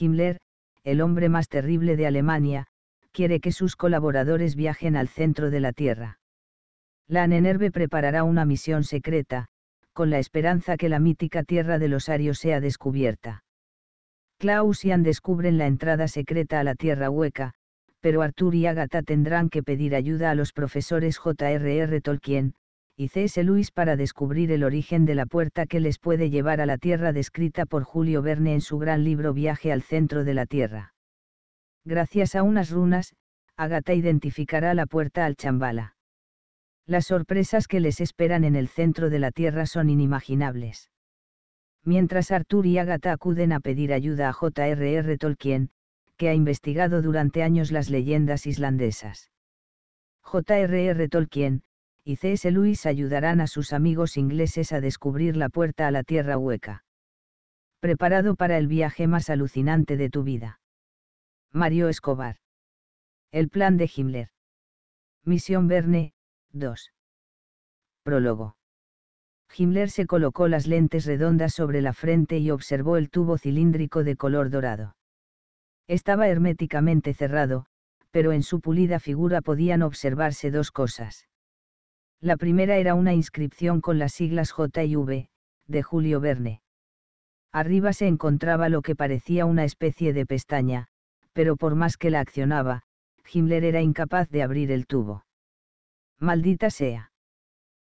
Himmler, el hombre más terrible de Alemania, quiere que sus colaboradores viajen al centro de la Tierra. La preparará una misión secreta, con la esperanza que la mítica Tierra de los Arios sea descubierta. Klaus y Ann descubren la entrada secreta a la Tierra Hueca, pero Arthur y Agatha tendrán que pedir ayuda a los profesores J.R.R. Tolkien, y C.S. Lewis para descubrir el origen de la puerta que les puede llevar a la Tierra descrita por Julio Verne en su gran libro Viaje al centro de la Tierra. Gracias a unas runas, Agatha identificará la puerta al chambala. Las sorpresas que les esperan en el centro de la Tierra son inimaginables. Mientras Arthur y Agatha acuden a pedir ayuda a J.R.R. Tolkien, que ha investigado durante años las leyendas islandesas. J.R.R. Tolkien, y C.S. ayudarán a sus amigos ingleses a descubrir la puerta a la tierra hueca. Preparado para el viaje más alucinante de tu vida. Mario Escobar. El plan de Himmler. Misión Verne, 2. Prólogo. Himmler se colocó las lentes redondas sobre la frente y observó el tubo cilíndrico de color dorado. Estaba herméticamente cerrado, pero en su pulida figura podían observarse dos cosas. La primera era una inscripción con las siglas J y V, de Julio Verne. Arriba se encontraba lo que parecía una especie de pestaña, pero por más que la accionaba, Himmler era incapaz de abrir el tubo. Maldita sea.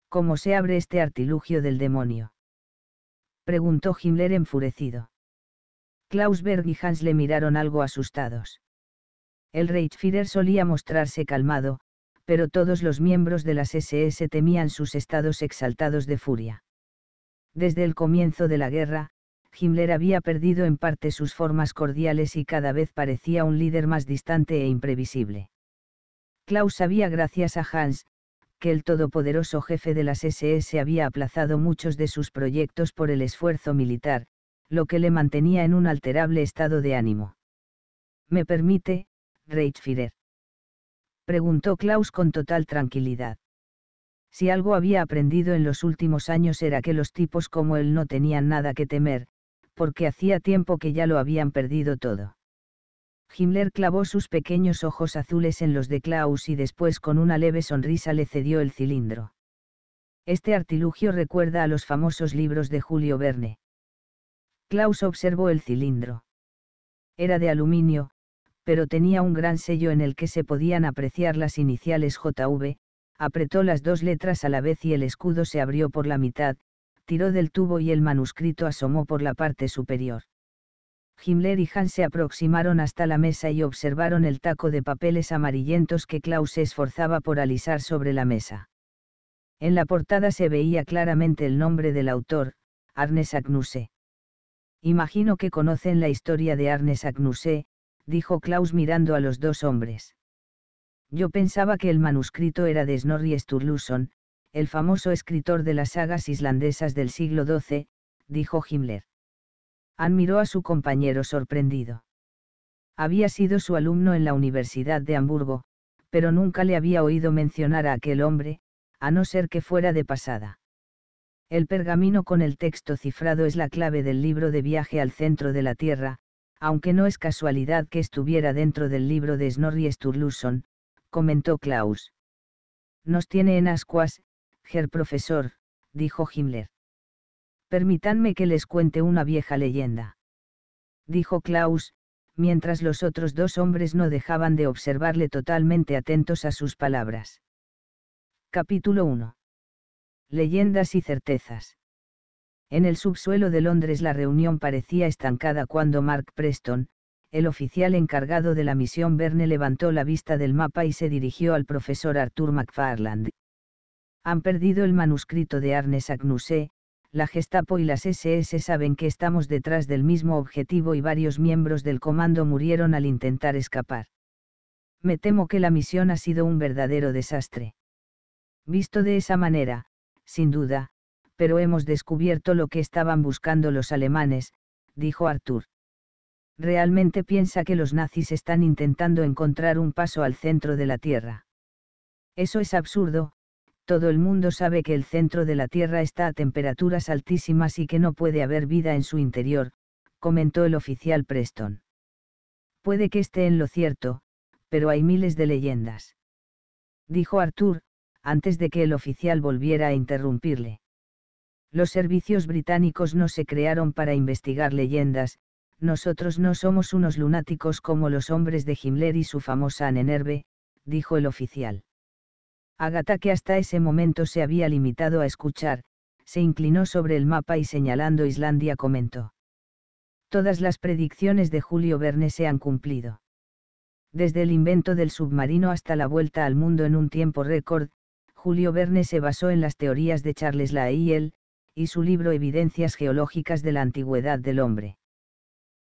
¿Cómo se abre este artilugio del demonio? preguntó Himmler enfurecido. Klausberg y Hans le miraron algo asustados. El Reichsführer solía mostrarse calmado, pero todos los miembros de las SS temían sus estados exaltados de furia. Desde el comienzo de la guerra, Himmler había perdido en parte sus formas cordiales y cada vez parecía un líder más distante e imprevisible. Klaus sabía gracias a Hans, que el todopoderoso jefe de las SS había aplazado muchos de sus proyectos por el esfuerzo militar, lo que le mantenía en un alterable estado de ánimo. Me permite, Reichfirer preguntó Klaus con total tranquilidad. Si algo había aprendido en los últimos años era que los tipos como él no tenían nada que temer, porque hacía tiempo que ya lo habían perdido todo. Himmler clavó sus pequeños ojos azules en los de Klaus y después con una leve sonrisa le cedió el cilindro. Este artilugio recuerda a los famosos libros de Julio Verne. Klaus observó el cilindro. Era de aluminio, pero tenía un gran sello en el que se podían apreciar las iniciales JV, apretó las dos letras a la vez y el escudo se abrió por la mitad, tiró del tubo y el manuscrito asomó por la parte superior. Himmler y Hans se aproximaron hasta la mesa y observaron el taco de papeles amarillentos que Klaus se esforzaba por alisar sobre la mesa. En la portada se veía claramente el nombre del autor, Arnes Agnuse. Imagino que conocen la historia de Arnes Agnuse, dijo Klaus mirando a los dos hombres. Yo pensaba que el manuscrito era de Snorri Sturluson, el famoso escritor de las sagas islandesas del siglo XII, dijo Himmler. Admiró a su compañero sorprendido. Había sido su alumno en la Universidad de Hamburgo, pero nunca le había oído mencionar a aquel hombre, a no ser que fuera de pasada. El pergamino con el texto cifrado es la clave del libro de viaje al centro de la Tierra, aunque no es casualidad que estuviera dentro del libro de Snorri Sturluson, comentó Klaus. Nos tiene en ascuas, Herr Profesor, dijo Himmler. Permítanme que les cuente una vieja leyenda. Dijo Klaus, mientras los otros dos hombres no dejaban de observarle totalmente atentos a sus palabras. Capítulo 1. Leyendas y certezas. En el subsuelo de Londres la reunión parecía estancada cuando Mark Preston, el oficial encargado de la misión Verne levantó la vista del mapa y se dirigió al profesor Arthur McFarland. Han perdido el manuscrito de Arnes Agnusé, la Gestapo y las SS saben que estamos detrás del mismo objetivo y varios miembros del comando murieron al intentar escapar. Me temo que la misión ha sido un verdadero desastre. Visto de esa manera, sin duda, pero hemos descubierto lo que estaban buscando los alemanes, dijo Arthur. Realmente piensa que los nazis están intentando encontrar un paso al centro de la Tierra. Eso es absurdo, todo el mundo sabe que el centro de la Tierra está a temperaturas altísimas y que no puede haber vida en su interior, comentó el oficial Preston. Puede que esté en lo cierto, pero hay miles de leyendas. Dijo Arthur, antes de que el oficial volviera a interrumpirle. Los servicios británicos no se crearon para investigar leyendas, nosotros no somos unos lunáticos como los hombres de Himmler y su famosa Anenerve, dijo el oficial. Agatha, que hasta ese momento se había limitado a escuchar, se inclinó sobre el mapa y señalando Islandia comentó. Todas las predicciones de Julio Verne se han cumplido. Desde el invento del submarino hasta la vuelta al mundo en un tiempo récord, Julio Verne se basó en las teorías de Charles Lae y su libro Evidencias geológicas de la antigüedad del hombre.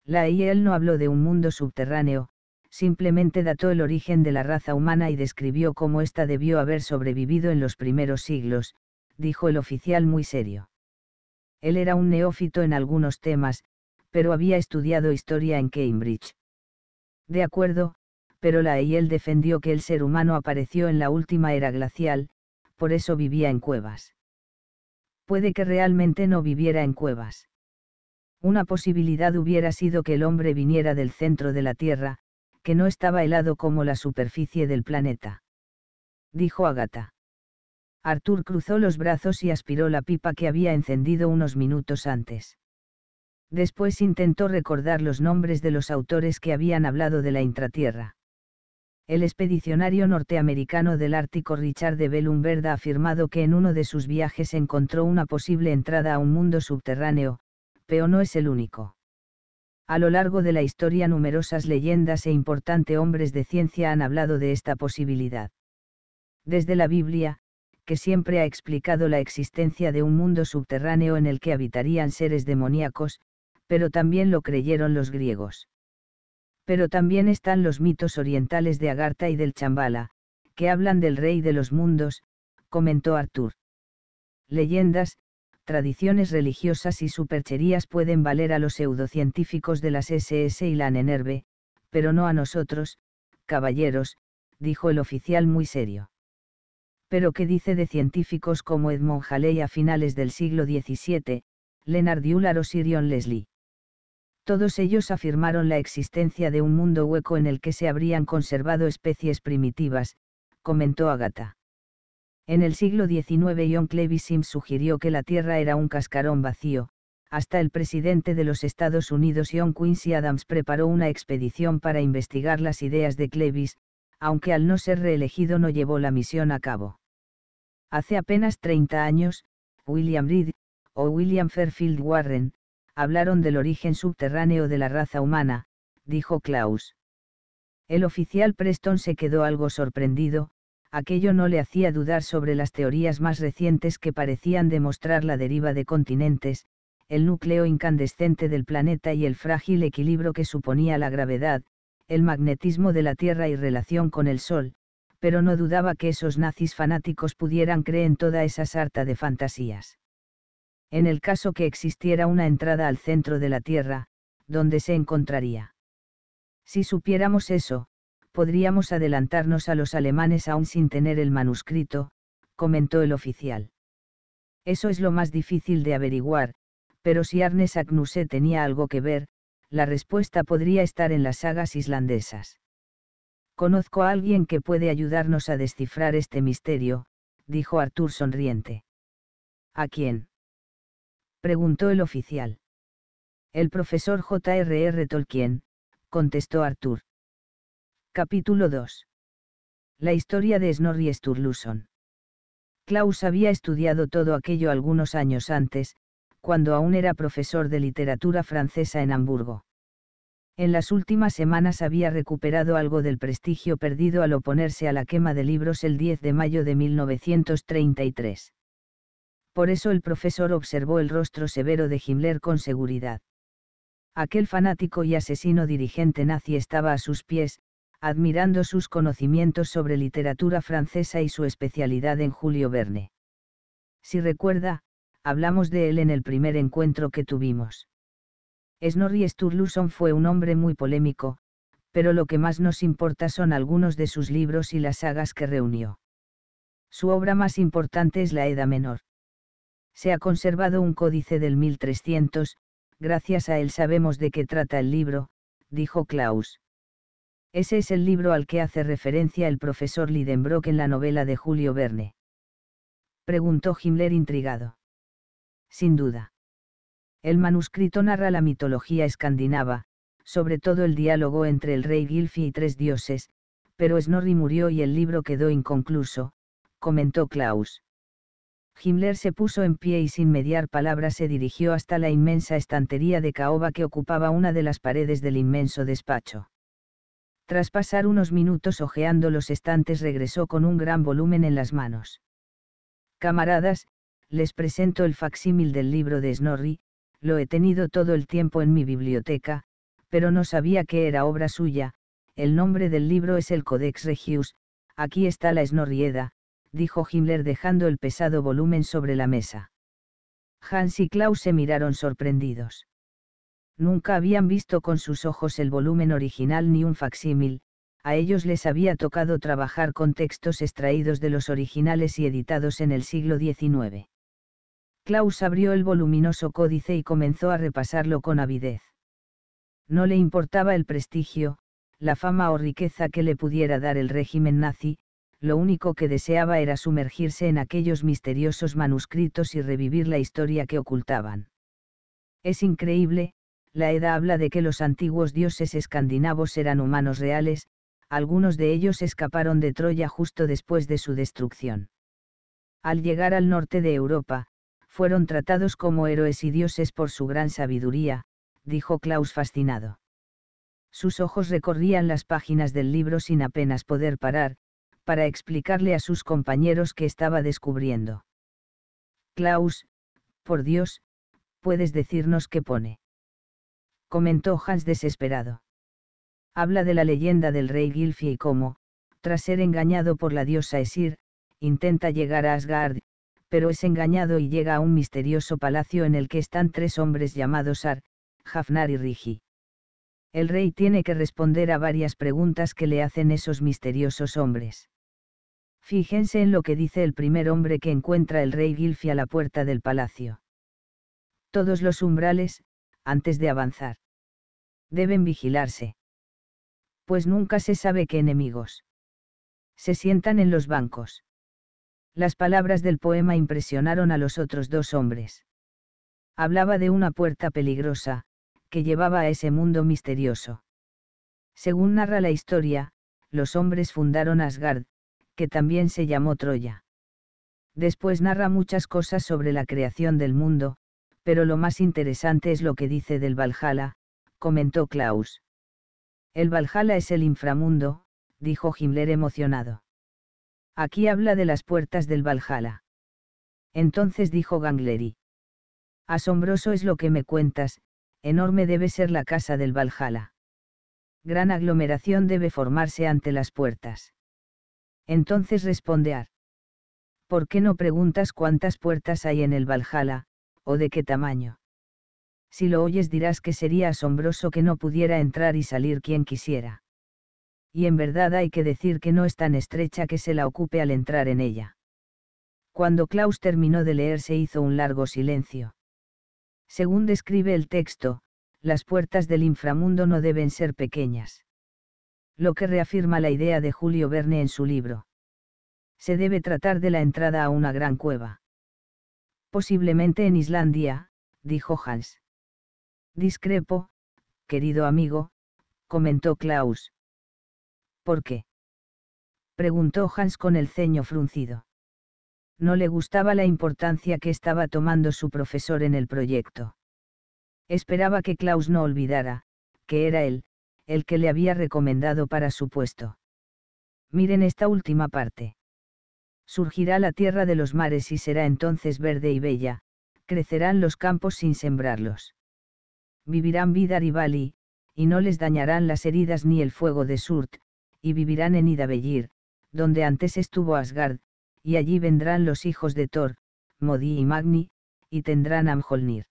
La y e no habló de un mundo subterráneo, simplemente dató el origen de la raza humana y describió cómo ésta debió haber sobrevivido en los primeros siglos, dijo el oficial muy serio. Él era un neófito en algunos temas, pero había estudiado historia en Cambridge. De acuerdo, pero la él e defendió que el ser humano apareció en la última era glacial, por eso vivía en cuevas puede que realmente no viviera en cuevas. Una posibilidad hubiera sido que el hombre viniera del centro de la Tierra, que no estaba helado como la superficie del planeta. Dijo Agatha. Arthur cruzó los brazos y aspiró la pipa que había encendido unos minutos antes. Después intentó recordar los nombres de los autores que habían hablado de la intratierra el expedicionario norteamericano del Ártico Richard de Bellumberg ha afirmado que en uno de sus viajes encontró una posible entrada a un mundo subterráneo, pero no es el único. A lo largo de la historia numerosas leyendas e importantes hombres de ciencia han hablado de esta posibilidad. Desde la Biblia, que siempre ha explicado la existencia de un mundo subterráneo en el que habitarían seres demoníacos, pero también lo creyeron los griegos pero también están los mitos orientales de Agartha y del Chambala, que hablan del rey de los mundos, comentó Arthur. Leyendas, tradiciones religiosas y supercherías pueden valer a los pseudocientíficos de las SS y la Nenerve, pero no a nosotros, caballeros, dijo el oficial muy serio. Pero qué dice de científicos como Edmond Halley a finales del siglo XVII, Leonard Euler o Sirion Leslie todos ellos afirmaron la existencia de un mundo hueco en el que se habrían conservado especies primitivas, comentó Agatha. En el siglo XIX John Cleves Sims sugirió que la Tierra era un cascarón vacío, hasta el presidente de los Estados Unidos John Quincy Adams preparó una expedición para investigar las ideas de Clevis, aunque al no ser reelegido no llevó la misión a cabo. Hace apenas 30 años, William Reed, o William Fairfield Warren, hablaron del origen subterráneo de la raza humana, dijo Klaus. El oficial Preston se quedó algo sorprendido, aquello no le hacía dudar sobre las teorías más recientes que parecían demostrar la deriva de continentes, el núcleo incandescente del planeta y el frágil equilibrio que suponía la gravedad, el magnetismo de la Tierra y relación con el Sol, pero no dudaba que esos nazis fanáticos pudieran creer en toda esa sarta de fantasías en el caso que existiera una entrada al centro de la Tierra, donde se encontraría. Si supiéramos eso, podríamos adelantarnos a los alemanes aún sin tener el manuscrito, comentó el oficial. Eso es lo más difícil de averiguar, pero si Arnes Agnuse tenía algo que ver, la respuesta podría estar en las sagas islandesas. Conozco a alguien que puede ayudarnos a descifrar este misterio, dijo Arthur sonriente. ¿A quién? preguntó el oficial. El profesor J.R.R. Tolkien, contestó Arthur. Capítulo 2. La historia de Snorri Sturluson. Klaus había estudiado todo aquello algunos años antes, cuando aún era profesor de literatura francesa en Hamburgo. En las últimas semanas había recuperado algo del prestigio perdido al oponerse a la quema de libros el 10 de mayo de 1933. Por eso el profesor observó el rostro severo de Himmler con seguridad. Aquel fanático y asesino dirigente nazi estaba a sus pies, admirando sus conocimientos sobre literatura francesa y su especialidad en Julio Verne. Si recuerda, hablamos de él en el primer encuentro que tuvimos. Snorri Sturluson fue un hombre muy polémico, pero lo que más nos importa son algunos de sus libros y las sagas que reunió. Su obra más importante es La Eda Menor se ha conservado un códice del 1300, gracias a él sabemos de qué trata el libro, dijo Klaus. Ese es el libro al que hace referencia el profesor Lidenbrock en la novela de Julio Verne. Preguntó Himmler intrigado. Sin duda. El manuscrito narra la mitología escandinava, sobre todo el diálogo entre el rey Gilfi y tres dioses, pero Snorri murió y el libro quedó inconcluso, comentó Klaus. Himmler se puso en pie y sin mediar palabra se dirigió hasta la inmensa estantería de caoba que ocupaba una de las paredes del inmenso despacho. Tras pasar unos minutos hojeando los estantes regresó con un gran volumen en las manos. Camaradas, les presento el facsímil del libro de Snorri, lo he tenido todo el tiempo en mi biblioteca, pero no sabía que era obra suya, el nombre del libro es el Codex Regius, aquí está la Snorrieda, dijo Himmler dejando el pesado volumen sobre la mesa. Hans y Klaus se miraron sorprendidos. Nunca habían visto con sus ojos el volumen original ni un facsímil, a ellos les había tocado trabajar con textos extraídos de los originales y editados en el siglo XIX. Klaus abrió el voluminoso códice y comenzó a repasarlo con avidez. No le importaba el prestigio, la fama o riqueza que le pudiera dar el régimen nazi, lo único que deseaba era sumergirse en aquellos misteriosos manuscritos y revivir la historia que ocultaban. Es increíble, la Edad habla de que los antiguos dioses escandinavos eran humanos reales, algunos de ellos escaparon de Troya justo después de su destrucción. Al llegar al norte de Europa, fueron tratados como héroes y dioses por su gran sabiduría, dijo Klaus fascinado. Sus ojos recorrían las páginas del libro sin apenas poder parar, para explicarle a sus compañeros que estaba descubriendo. Klaus, por Dios, puedes decirnos qué pone. Comentó Hans desesperado. Habla de la leyenda del rey Gilfi y cómo, tras ser engañado por la diosa Esir, intenta llegar a Asgard, pero es engañado y llega a un misterioso palacio en el que están tres hombres llamados Ar, Hafnar y Rigi. El rey tiene que responder a varias preguntas que le hacen esos misteriosos hombres. Fíjense en lo que dice el primer hombre que encuentra el rey Gilfi a la puerta del palacio. Todos los umbrales, antes de avanzar. Deben vigilarse. Pues nunca se sabe qué enemigos. Se sientan en los bancos. Las palabras del poema impresionaron a los otros dos hombres. Hablaba de una puerta peligrosa, que llevaba a ese mundo misterioso. Según narra la historia, los hombres fundaron Asgard, que también se llamó Troya. Después narra muchas cosas sobre la creación del mundo, pero lo más interesante es lo que dice del Valhalla, comentó Klaus. El Valhalla es el inframundo, dijo Himmler emocionado. Aquí habla de las puertas del Valhalla. Entonces dijo Gangleri. Asombroso es lo que me cuentas, enorme debe ser la casa del Valhalla. Gran aglomeración debe formarse ante las puertas. Entonces responde ¿Por qué no preguntas cuántas puertas hay en el Valhalla, o de qué tamaño? Si lo oyes dirás que sería asombroso que no pudiera entrar y salir quien quisiera. Y en verdad hay que decir que no es tan estrecha que se la ocupe al entrar en ella. Cuando Klaus terminó de leer se hizo un largo silencio. Según describe el texto, las puertas del inframundo no deben ser pequeñas lo que reafirma la idea de Julio Verne en su libro. Se debe tratar de la entrada a una gran cueva. Posiblemente en Islandia, dijo Hans. Discrepo, querido amigo, comentó Klaus. ¿Por qué? preguntó Hans con el ceño fruncido. No le gustaba la importancia que estaba tomando su profesor en el proyecto. Esperaba que Klaus no olvidara, que era él, el que le había recomendado para su puesto. Miren esta última parte. Surgirá la tierra de los mares y será entonces verde y bella, crecerán los campos sin sembrarlos. Vivirán Vidar y Bali, y no les dañarán las heridas ni el fuego de Surt, y vivirán en Idabellir, donde antes estuvo Asgard, y allí vendrán los hijos de Thor, Modi y Magni, y tendrán Amjolnir.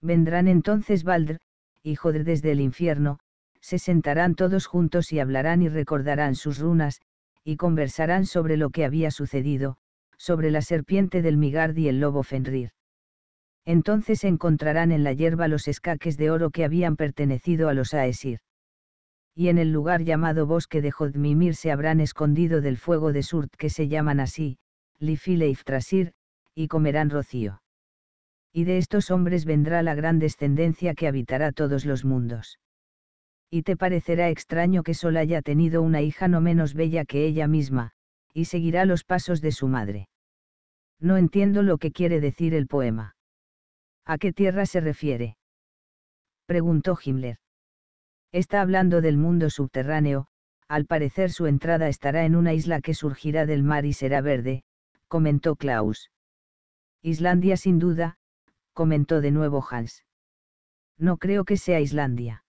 Vendrán entonces Baldr, hijo de desde el infierno, se sentarán todos juntos y hablarán y recordarán sus runas, y conversarán sobre lo que había sucedido, sobre la serpiente del Migard y el lobo Fenrir. Entonces encontrarán en la hierba los escaques de oro que habían pertenecido a los Aesir. Y en el lugar llamado bosque de Jodmimir se habrán escondido del fuego de Surt que se llaman así, Lifile y Ftrasir, y comerán rocío. Y de estos hombres vendrá la gran descendencia que habitará todos los mundos y te parecerá extraño que sola haya tenido una hija no menos bella que ella misma, y seguirá los pasos de su madre. No entiendo lo que quiere decir el poema. ¿A qué tierra se refiere? preguntó Himmler. Está hablando del mundo subterráneo, al parecer su entrada estará en una isla que surgirá del mar y será verde, comentó Klaus. Islandia sin duda, comentó de nuevo Hans. No creo que sea Islandia.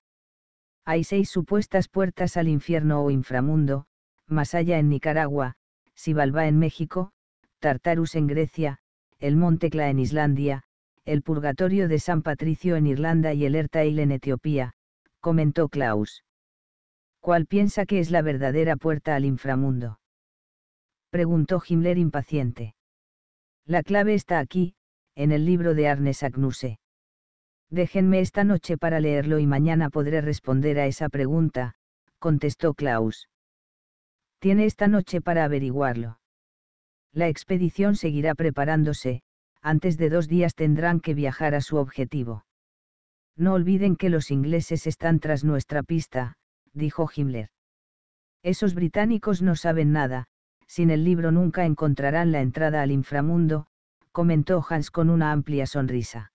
Hay seis supuestas puertas al infierno o inframundo, Masaya en Nicaragua, Sibalba en México, Tartarus en Grecia, el Montecla en Islandia, el Purgatorio de San Patricio en Irlanda y el Ertail en Etiopía, comentó Klaus. ¿Cuál piensa que es la verdadera puerta al inframundo? Preguntó Himmler impaciente. La clave está aquí, en el libro de Arnes Agnuse. Déjenme esta noche para leerlo y mañana podré responder a esa pregunta, contestó Klaus. Tiene esta noche para averiguarlo. La expedición seguirá preparándose, antes de dos días tendrán que viajar a su objetivo. No olviden que los ingleses están tras nuestra pista, dijo Himmler. Esos británicos no saben nada, sin el libro nunca encontrarán la entrada al inframundo, comentó Hans con una amplia sonrisa.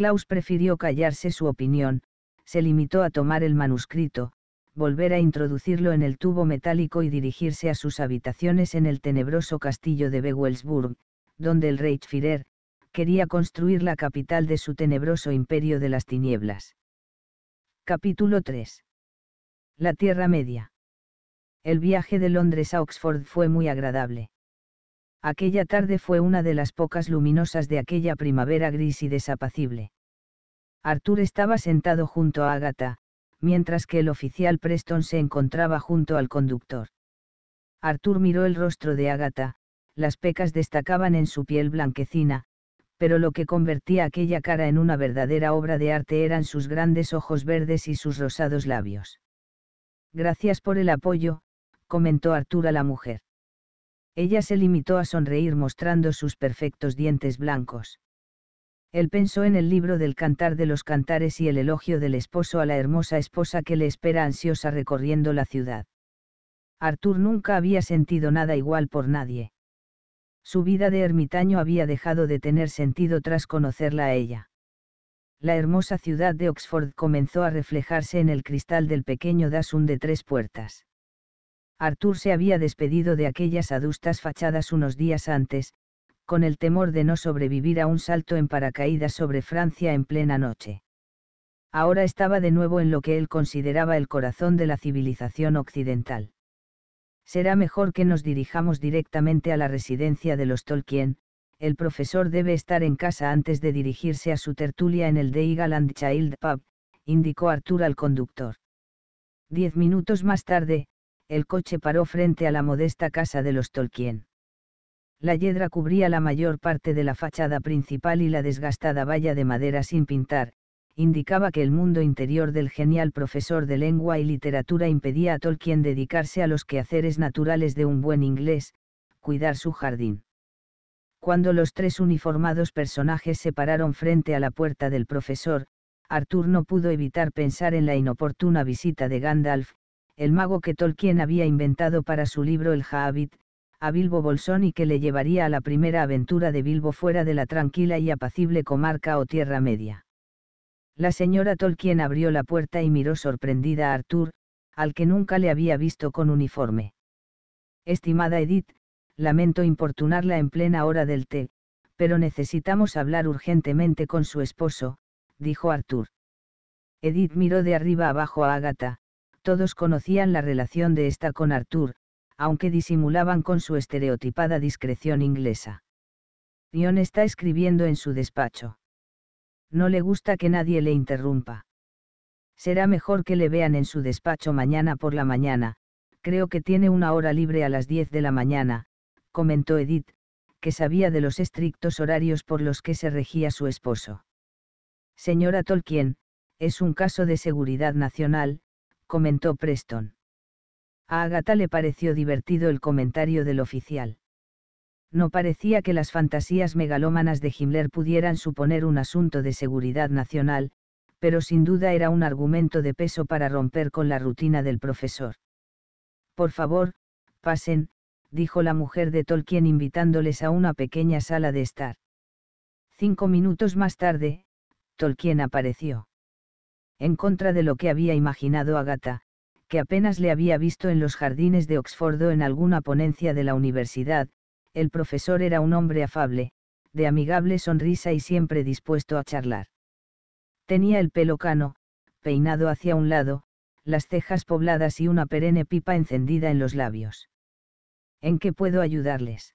Klaus prefirió callarse su opinión, se limitó a tomar el manuscrito, volver a introducirlo en el tubo metálico y dirigirse a sus habitaciones en el tenebroso castillo de Bewelsburg, donde el Reichsführer, quería construir la capital de su tenebroso imperio de las tinieblas. Capítulo 3. La Tierra Media. El viaje de Londres a Oxford fue muy agradable. Aquella tarde fue una de las pocas luminosas de aquella primavera gris y desapacible. Arthur estaba sentado junto a Agatha, mientras que el oficial Preston se encontraba junto al conductor. Arthur miró el rostro de Agatha, las pecas destacaban en su piel blanquecina, pero lo que convertía aquella cara en una verdadera obra de arte eran sus grandes ojos verdes y sus rosados labios. Gracias por el apoyo, comentó Artur a la mujer. Ella se limitó a sonreír mostrando sus perfectos dientes blancos. Él pensó en el libro del Cantar de los Cantares y el elogio del esposo a la hermosa esposa que le espera ansiosa recorriendo la ciudad. Artur nunca había sentido nada igual por nadie. Su vida de ermitaño había dejado de tener sentido tras conocerla a ella. La hermosa ciudad de Oxford comenzó a reflejarse en el cristal del pequeño Dasun de tres puertas. Artur se había despedido de aquellas adustas fachadas unos días antes, con el temor de no sobrevivir a un salto en paracaídas sobre Francia en plena noche. Ahora estaba de nuevo en lo que él consideraba el corazón de la civilización occidental. Será mejor que nos dirijamos directamente a la residencia de los Tolkien, el profesor debe estar en casa antes de dirigirse a su tertulia en el Eagle Child Pub, indicó Arthur al conductor. Diez minutos más tarde, el coche paró frente a la modesta casa de los Tolkien. La yedra cubría la mayor parte de la fachada principal y la desgastada valla de madera sin pintar, indicaba que el mundo interior del genial profesor de lengua y literatura impedía a Tolkien dedicarse a los quehaceres naturales de un buen inglés, cuidar su jardín. Cuando los tres uniformados personajes se pararon frente a la puerta del profesor, Arthur no pudo evitar pensar en la inoportuna visita de Gandalf, el mago que Tolkien había inventado para su libro El Hobbit a Bilbo Bolsón y que le llevaría a la primera aventura de Bilbo fuera de la tranquila y apacible comarca o Tierra Media. La señora Tolkien abrió la puerta y miró sorprendida a Arthur, al que nunca le había visto con uniforme. Estimada Edith, lamento importunarla en plena hora del té, pero necesitamos hablar urgentemente con su esposo, dijo Arthur. Edith miró de arriba abajo a Agatha, todos conocían la relación de esta con Arthur, aunque disimulaban con su estereotipada discreción inglesa. Dion está escribiendo en su despacho. No le gusta que nadie le interrumpa. Será mejor que le vean en su despacho mañana por la mañana, creo que tiene una hora libre a las 10 de la mañana, comentó Edith, que sabía de los estrictos horarios por los que se regía su esposo. Señora Tolkien, es un caso de seguridad nacional, comentó Preston. A Agatha le pareció divertido el comentario del oficial. No parecía que las fantasías megalómanas de Himmler pudieran suponer un asunto de seguridad nacional, pero sin duda era un argumento de peso para romper con la rutina del profesor. Por favor, pasen, dijo la mujer de Tolkien invitándoles a una pequeña sala de estar. Cinco minutos más tarde, Tolkien apareció. En contra de lo que había imaginado Agatha, que apenas le había visto en los jardines de Oxford o en alguna ponencia de la universidad, el profesor era un hombre afable, de amigable sonrisa y siempre dispuesto a charlar. Tenía el pelo cano, peinado hacia un lado, las cejas pobladas y una perenne pipa encendida en los labios. ¿En qué puedo ayudarles?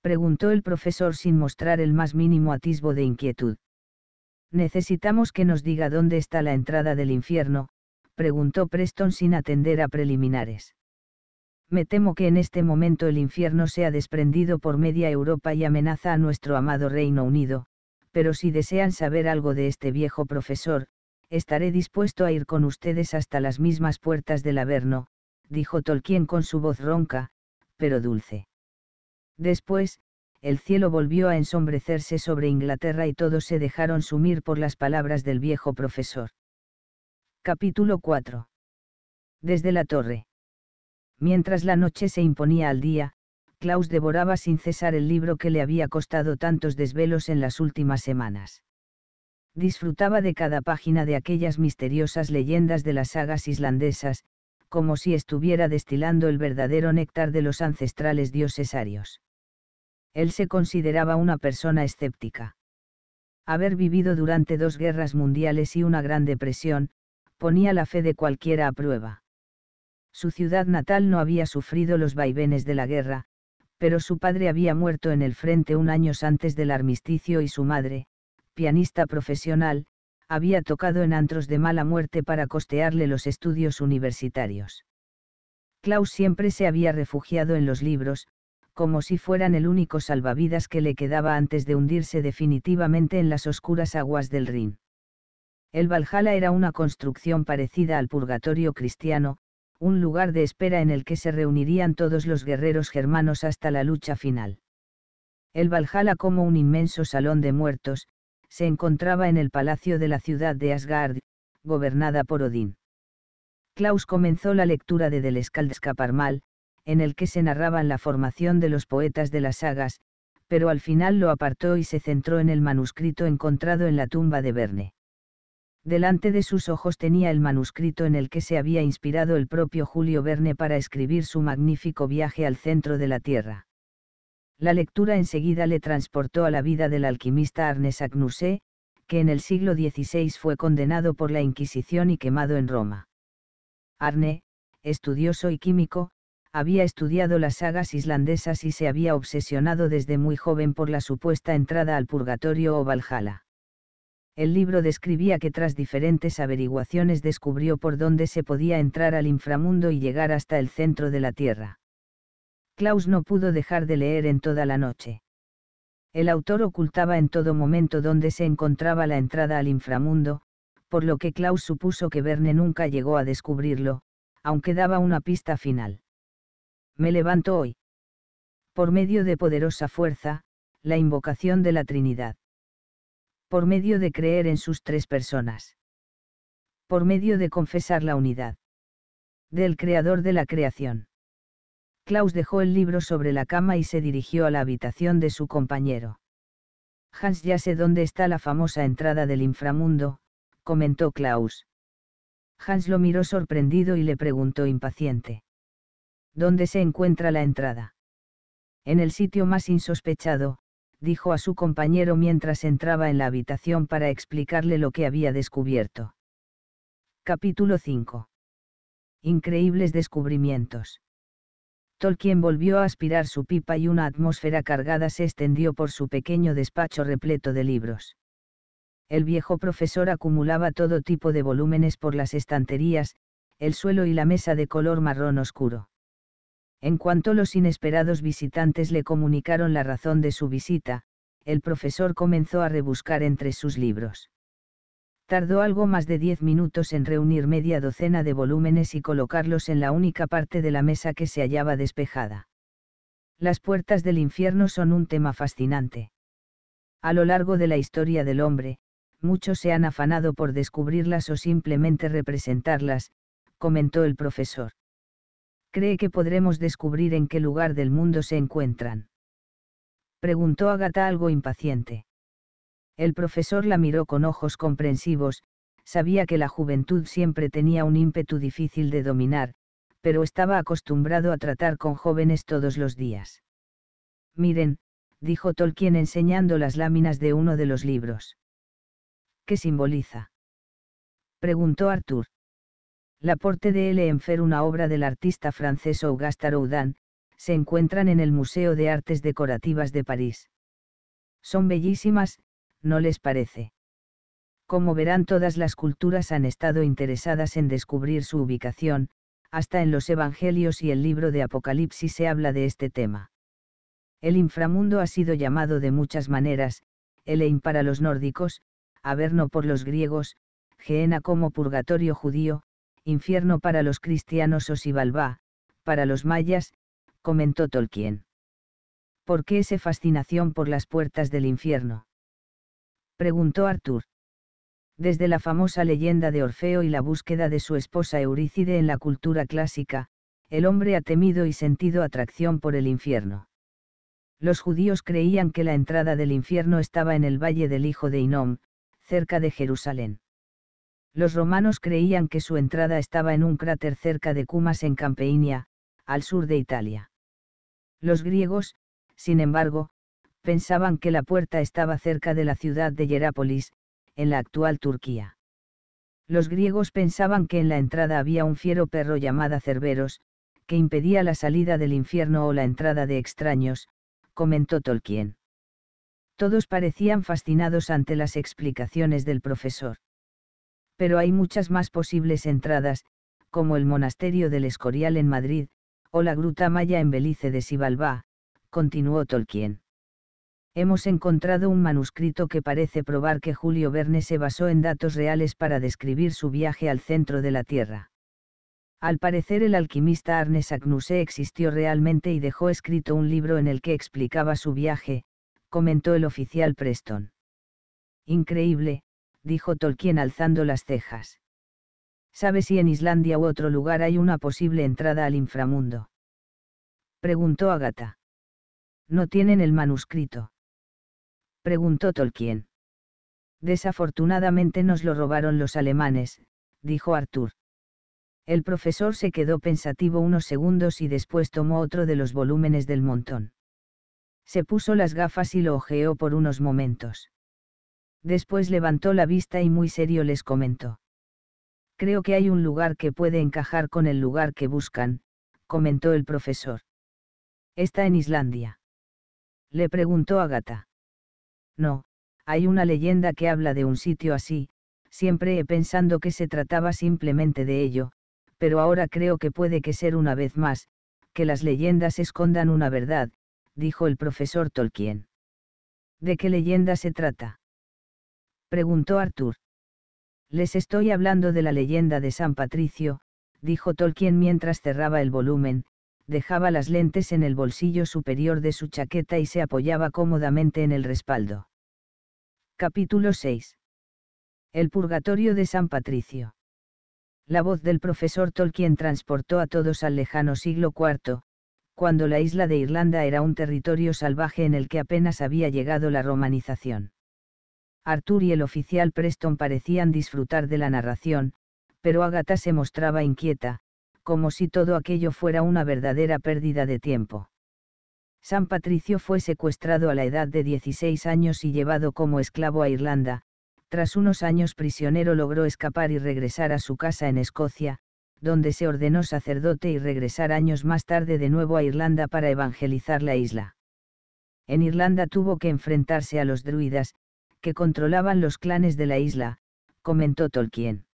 preguntó el profesor sin mostrar el más mínimo atisbo de inquietud. Necesitamos que nos diga dónde está la entrada del infierno, preguntó Preston sin atender a preliminares. Me temo que en este momento el infierno se ha desprendido por media Europa y amenaza a nuestro amado Reino Unido, pero si desean saber algo de este viejo profesor, estaré dispuesto a ir con ustedes hasta las mismas puertas del Averno, dijo Tolkien con su voz ronca, pero dulce. Después, el cielo volvió a ensombrecerse sobre Inglaterra y todos se dejaron sumir por las palabras del viejo profesor. Capítulo 4. Desde la torre. Mientras la noche se imponía al día, Klaus devoraba sin cesar el libro que le había costado tantos desvelos en las últimas semanas. Disfrutaba de cada página de aquellas misteriosas leyendas de las sagas islandesas, como si estuviera destilando el verdadero néctar de los ancestrales dioses arios. Él se consideraba una persona escéptica. Haber vivido durante dos guerras mundiales y una gran depresión, ponía la fe de cualquiera a prueba. Su ciudad natal no había sufrido los vaivenes de la guerra, pero su padre había muerto en el frente un año antes del armisticio y su madre, pianista profesional, había tocado en antros de mala muerte para costearle los estudios universitarios. Klaus siempre se había refugiado en los libros, como si fueran el único salvavidas que le quedaba antes de hundirse definitivamente en las oscuras aguas del Rin. El Valhalla era una construcción parecida al purgatorio cristiano, un lugar de espera en el que se reunirían todos los guerreros germanos hasta la lucha final. El Valhalla como un inmenso salón de muertos, se encontraba en el palacio de la ciudad de Asgard, gobernada por Odín. Klaus comenzó la lectura de Del Mal, en el que se narraban la formación de los poetas de las sagas, pero al final lo apartó y se centró en el manuscrito encontrado en la tumba de Verne. Delante de sus ojos tenía el manuscrito en el que se había inspirado el propio Julio Verne para escribir su magnífico viaje al centro de la Tierra. La lectura enseguida le transportó a la vida del alquimista Arne Agnusé, que en el siglo XVI fue condenado por la Inquisición y quemado en Roma. Arne, estudioso y químico, había estudiado las sagas islandesas y se había obsesionado desde muy joven por la supuesta entrada al purgatorio o Valhalla el libro describía que tras diferentes averiguaciones descubrió por dónde se podía entrar al inframundo y llegar hasta el centro de la Tierra. Klaus no pudo dejar de leer en toda la noche. El autor ocultaba en todo momento dónde se encontraba la entrada al inframundo, por lo que Klaus supuso que Verne nunca llegó a descubrirlo, aunque daba una pista final. Me levanto hoy. Por medio de poderosa fuerza, la invocación de la Trinidad por medio de creer en sus tres personas. Por medio de confesar la unidad. Del creador de la creación. Klaus dejó el libro sobre la cama y se dirigió a la habitación de su compañero. Hans ya sé dónde está la famosa entrada del inframundo, comentó Klaus. Hans lo miró sorprendido y le preguntó impaciente. ¿Dónde se encuentra la entrada? En el sitio más insospechado, dijo a su compañero mientras entraba en la habitación para explicarle lo que había descubierto. Capítulo 5. Increíbles descubrimientos. Tolkien volvió a aspirar su pipa y una atmósfera cargada se extendió por su pequeño despacho repleto de libros. El viejo profesor acumulaba todo tipo de volúmenes por las estanterías, el suelo y la mesa de color marrón oscuro. En cuanto los inesperados visitantes le comunicaron la razón de su visita, el profesor comenzó a rebuscar entre sus libros. Tardó algo más de diez minutos en reunir media docena de volúmenes y colocarlos en la única parte de la mesa que se hallaba despejada. Las puertas del infierno son un tema fascinante. A lo largo de la historia del hombre, muchos se han afanado por descubrirlas o simplemente representarlas, comentó el profesor cree que podremos descubrir en qué lugar del mundo se encuentran. Preguntó Agatha algo impaciente. El profesor la miró con ojos comprensivos, sabía que la juventud siempre tenía un ímpetu difícil de dominar, pero estaba acostumbrado a tratar con jóvenes todos los días. Miren, dijo Tolkien enseñando las láminas de uno de los libros. ¿Qué simboliza? preguntó Arthur. La porte de L'Enfer una obra del artista francés Auguste Rodin, se encuentran en el Museo de Artes Decorativas de París. Son bellísimas, ¿no les parece? Como verán, todas las culturas han estado interesadas en descubrir su ubicación, hasta en los Evangelios y el libro de Apocalipsis se habla de este tema. El inframundo ha sido llamado de muchas maneras, Elein para los nórdicos, Averno por los griegos, Geena como purgatorio judío, infierno para los cristianos o Sibalbá, para los mayas, comentó Tolkien. ¿Por qué esa fascinación por las puertas del infierno? preguntó Arthur. Desde la famosa leyenda de Orfeo y la búsqueda de su esposa Eurícide en la cultura clásica, el hombre ha temido y sentido atracción por el infierno. Los judíos creían que la entrada del infierno estaba en el valle del hijo de Inom, cerca de Jerusalén. Los romanos creían que su entrada estaba en un cráter cerca de Cumas en Campeinia, al sur de Italia. Los griegos, sin embargo, pensaban que la puerta estaba cerca de la ciudad de Hierápolis, en la actual Turquía. Los griegos pensaban que en la entrada había un fiero perro llamado Cerberos, que impedía la salida del infierno o la entrada de extraños, comentó Tolkien. Todos parecían fascinados ante las explicaciones del profesor pero hay muchas más posibles entradas, como el Monasterio del Escorial en Madrid, o la Gruta Maya en Belice de Sibalba", continuó Tolkien. Hemos encontrado un manuscrito que parece probar que Julio Verne se basó en datos reales para describir su viaje al centro de la Tierra. Al parecer el alquimista Arne Agnusé existió realmente y dejó escrito un libro en el que explicaba su viaje, comentó el oficial Preston. Increíble, dijo Tolkien alzando las cejas. ¿Sabe si en Islandia u otro lugar hay una posible entrada al inframundo? Preguntó Agatha. ¿No tienen el manuscrito? Preguntó Tolkien. Desafortunadamente nos lo robaron los alemanes, dijo Arthur. El profesor se quedó pensativo unos segundos y después tomó otro de los volúmenes del montón. Se puso las gafas y lo ojeó por unos momentos. Después levantó la vista y muy serio les comentó. Creo que hay un lugar que puede encajar con el lugar que buscan, comentó el profesor. Está en Islandia. Le preguntó Agatha. No, hay una leyenda que habla de un sitio así, siempre he pensando que se trataba simplemente de ello, pero ahora creo que puede que ser una vez más, que las leyendas escondan una verdad, dijo el profesor Tolkien. ¿De qué leyenda se trata? Preguntó Arthur. Les estoy hablando de la leyenda de San Patricio, dijo Tolkien mientras cerraba el volumen, dejaba las lentes en el bolsillo superior de su chaqueta y se apoyaba cómodamente en el respaldo. Capítulo 6. El Purgatorio de San Patricio. La voz del profesor Tolkien transportó a todos al lejano siglo IV, cuando la isla de Irlanda era un territorio salvaje en el que apenas había llegado la romanización. Arthur y el oficial Preston parecían disfrutar de la narración, pero Agatha se mostraba inquieta, como si todo aquello fuera una verdadera pérdida de tiempo. San Patricio fue secuestrado a la edad de 16 años y llevado como esclavo a Irlanda, tras unos años prisionero logró escapar y regresar a su casa en Escocia, donde se ordenó sacerdote y regresar años más tarde de nuevo a Irlanda para evangelizar la isla. En Irlanda tuvo que enfrentarse a los druidas, que controlaban los clanes de la isla, comentó Tolkien.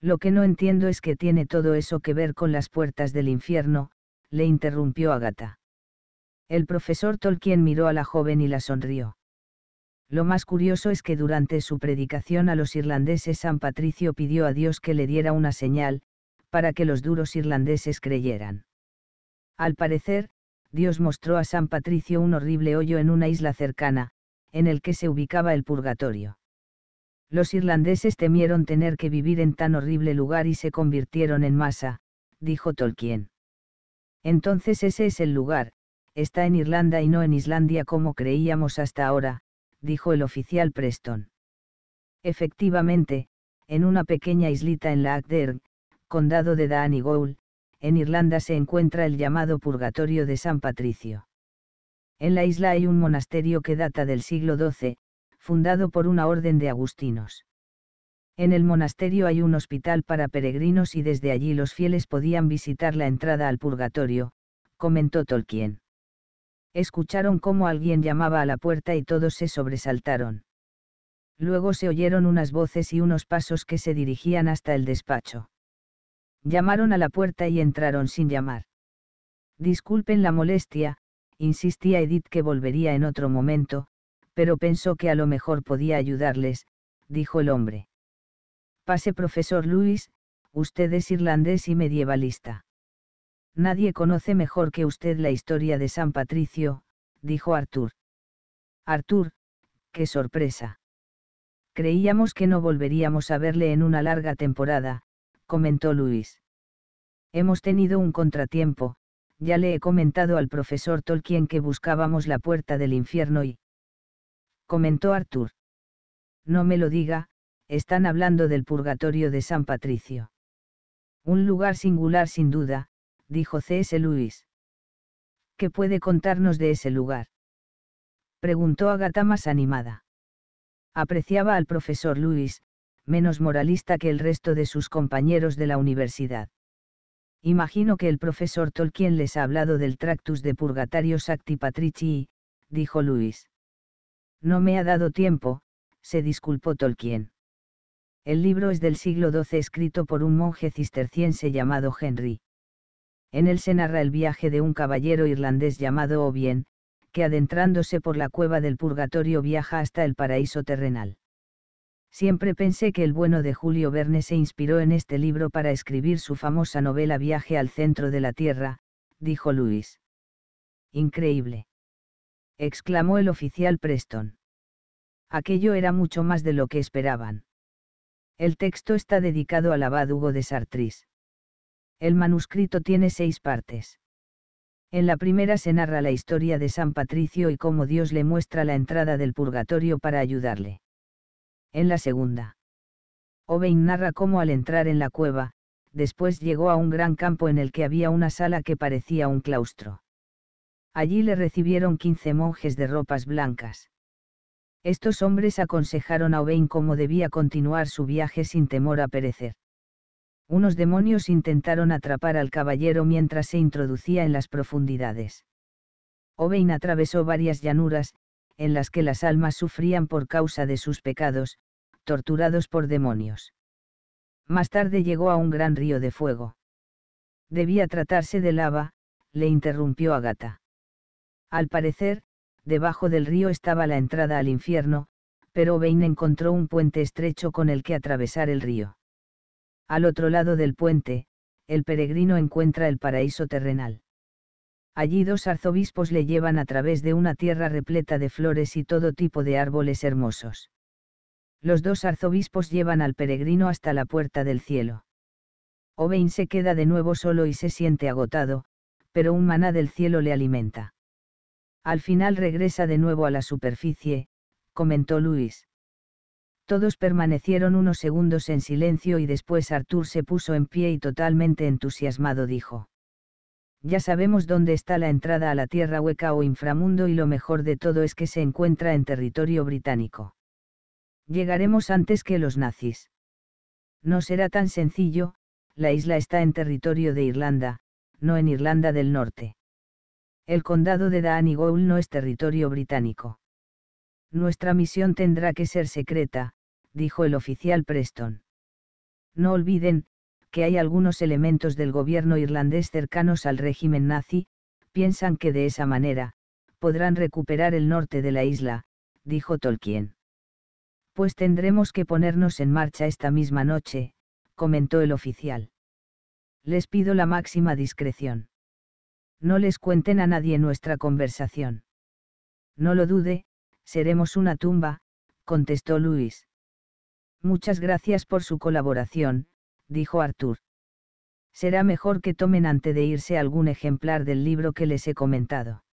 Lo que no entiendo es que tiene todo eso que ver con las puertas del infierno, le interrumpió Agatha. El profesor Tolkien miró a la joven y la sonrió. Lo más curioso es que durante su predicación a los irlandeses San Patricio pidió a Dios que le diera una señal, para que los duros irlandeses creyeran. Al parecer, Dios mostró a San Patricio un horrible hoyo en una isla cercana, en el que se ubicaba el purgatorio. Los irlandeses temieron tener que vivir en tan horrible lugar y se convirtieron en masa, dijo Tolkien. Entonces ese es el lugar, está en Irlanda y no en Islandia como creíamos hasta ahora, dijo el oficial Preston. Efectivamente, en una pequeña islita en la Agderg, condado de Daanigoul, en Irlanda se encuentra el llamado Purgatorio de San Patricio. En la isla hay un monasterio que data del siglo XII, fundado por una orden de agustinos. En el monasterio hay un hospital para peregrinos y desde allí los fieles podían visitar la entrada al purgatorio, comentó Tolkien. Escucharon cómo alguien llamaba a la puerta y todos se sobresaltaron. Luego se oyeron unas voces y unos pasos que se dirigían hasta el despacho. Llamaron a la puerta y entraron sin llamar. Disculpen la molestia, insistía Edith que volvería en otro momento, pero pensó que a lo mejor podía ayudarles, dijo el hombre. Pase, profesor Luis, usted es irlandés y medievalista. Nadie conoce mejor que usted la historia de San Patricio, dijo Artur. Artur, qué sorpresa. Creíamos que no volveríamos a verle en una larga temporada, comentó Luis. Hemos tenido un contratiempo, ya le he comentado al profesor Tolkien que buscábamos la puerta del infierno y... comentó Arthur. No me lo diga, están hablando del purgatorio de San Patricio. Un lugar singular sin duda, dijo C.S. Lewis. ¿Qué puede contarnos de ese lugar? preguntó Agatha más animada. Apreciaba al profesor Lewis, menos moralista que el resto de sus compañeros de la universidad. Imagino que el profesor Tolkien les ha hablado del Tractus de Purgatorio Sacti Patrici, dijo Luis. No me ha dado tiempo, se disculpó Tolkien. El libro es del siglo XII escrito por un monje cisterciense llamado Henry. En él se narra el viaje de un caballero irlandés llamado Obien, que adentrándose por la cueva del purgatorio viaja hasta el paraíso terrenal. Siempre pensé que el bueno de Julio Verne se inspiró en este libro para escribir su famosa novela Viaje al centro de la Tierra, dijo Luis. Increíble. exclamó el oficial Preston. Aquello era mucho más de lo que esperaban. El texto está dedicado al abad Hugo de Sartriz. El manuscrito tiene seis partes. En la primera se narra la historia de San Patricio y cómo Dios le muestra la entrada del purgatorio para ayudarle. En la segunda. Obein narra cómo al entrar en la cueva, después llegó a un gran campo en el que había una sala que parecía un claustro. Allí le recibieron quince monjes de ropas blancas. Estos hombres aconsejaron a Obein cómo debía continuar su viaje sin temor a perecer. Unos demonios intentaron atrapar al caballero mientras se introducía en las profundidades. Obein atravesó varias llanuras, en las que las almas sufrían por causa de sus pecados, torturados por demonios. Más tarde llegó a un gran río de fuego. Debía tratarse de lava, le interrumpió Agata. Al parecer, debajo del río estaba la entrada al infierno, pero Bane encontró un puente estrecho con el que atravesar el río. Al otro lado del puente, el peregrino encuentra el paraíso terrenal allí dos arzobispos le llevan a través de una tierra repleta de flores y todo tipo de árboles hermosos. Los dos arzobispos llevan al peregrino hasta la puerta del cielo. Obein se queda de nuevo solo y se siente agotado, pero un maná del cielo le alimenta. Al final regresa de nuevo a la superficie, comentó Luis. Todos permanecieron unos segundos en silencio y después Arthur se puso en pie y totalmente entusiasmado dijo. Ya sabemos dónde está la entrada a la tierra hueca o inframundo y lo mejor de todo es que se encuentra en territorio británico. Llegaremos antes que los nazis. No será tan sencillo, la isla está en territorio de Irlanda, no en Irlanda del Norte. El condado de Donegal no es territorio británico. Nuestra misión tendrá que ser secreta, dijo el oficial Preston. No olviden, que hay algunos elementos del gobierno irlandés cercanos al régimen nazi, piensan que de esa manera, podrán recuperar el norte de la isla, dijo Tolkien. Pues tendremos que ponernos en marcha esta misma noche, comentó el oficial. Les pido la máxima discreción. No les cuenten a nadie nuestra conversación. No lo dude, seremos una tumba, contestó Luis. Muchas gracias por su colaboración, dijo Arthur. Será mejor que tomen antes de irse algún ejemplar del libro que les he comentado.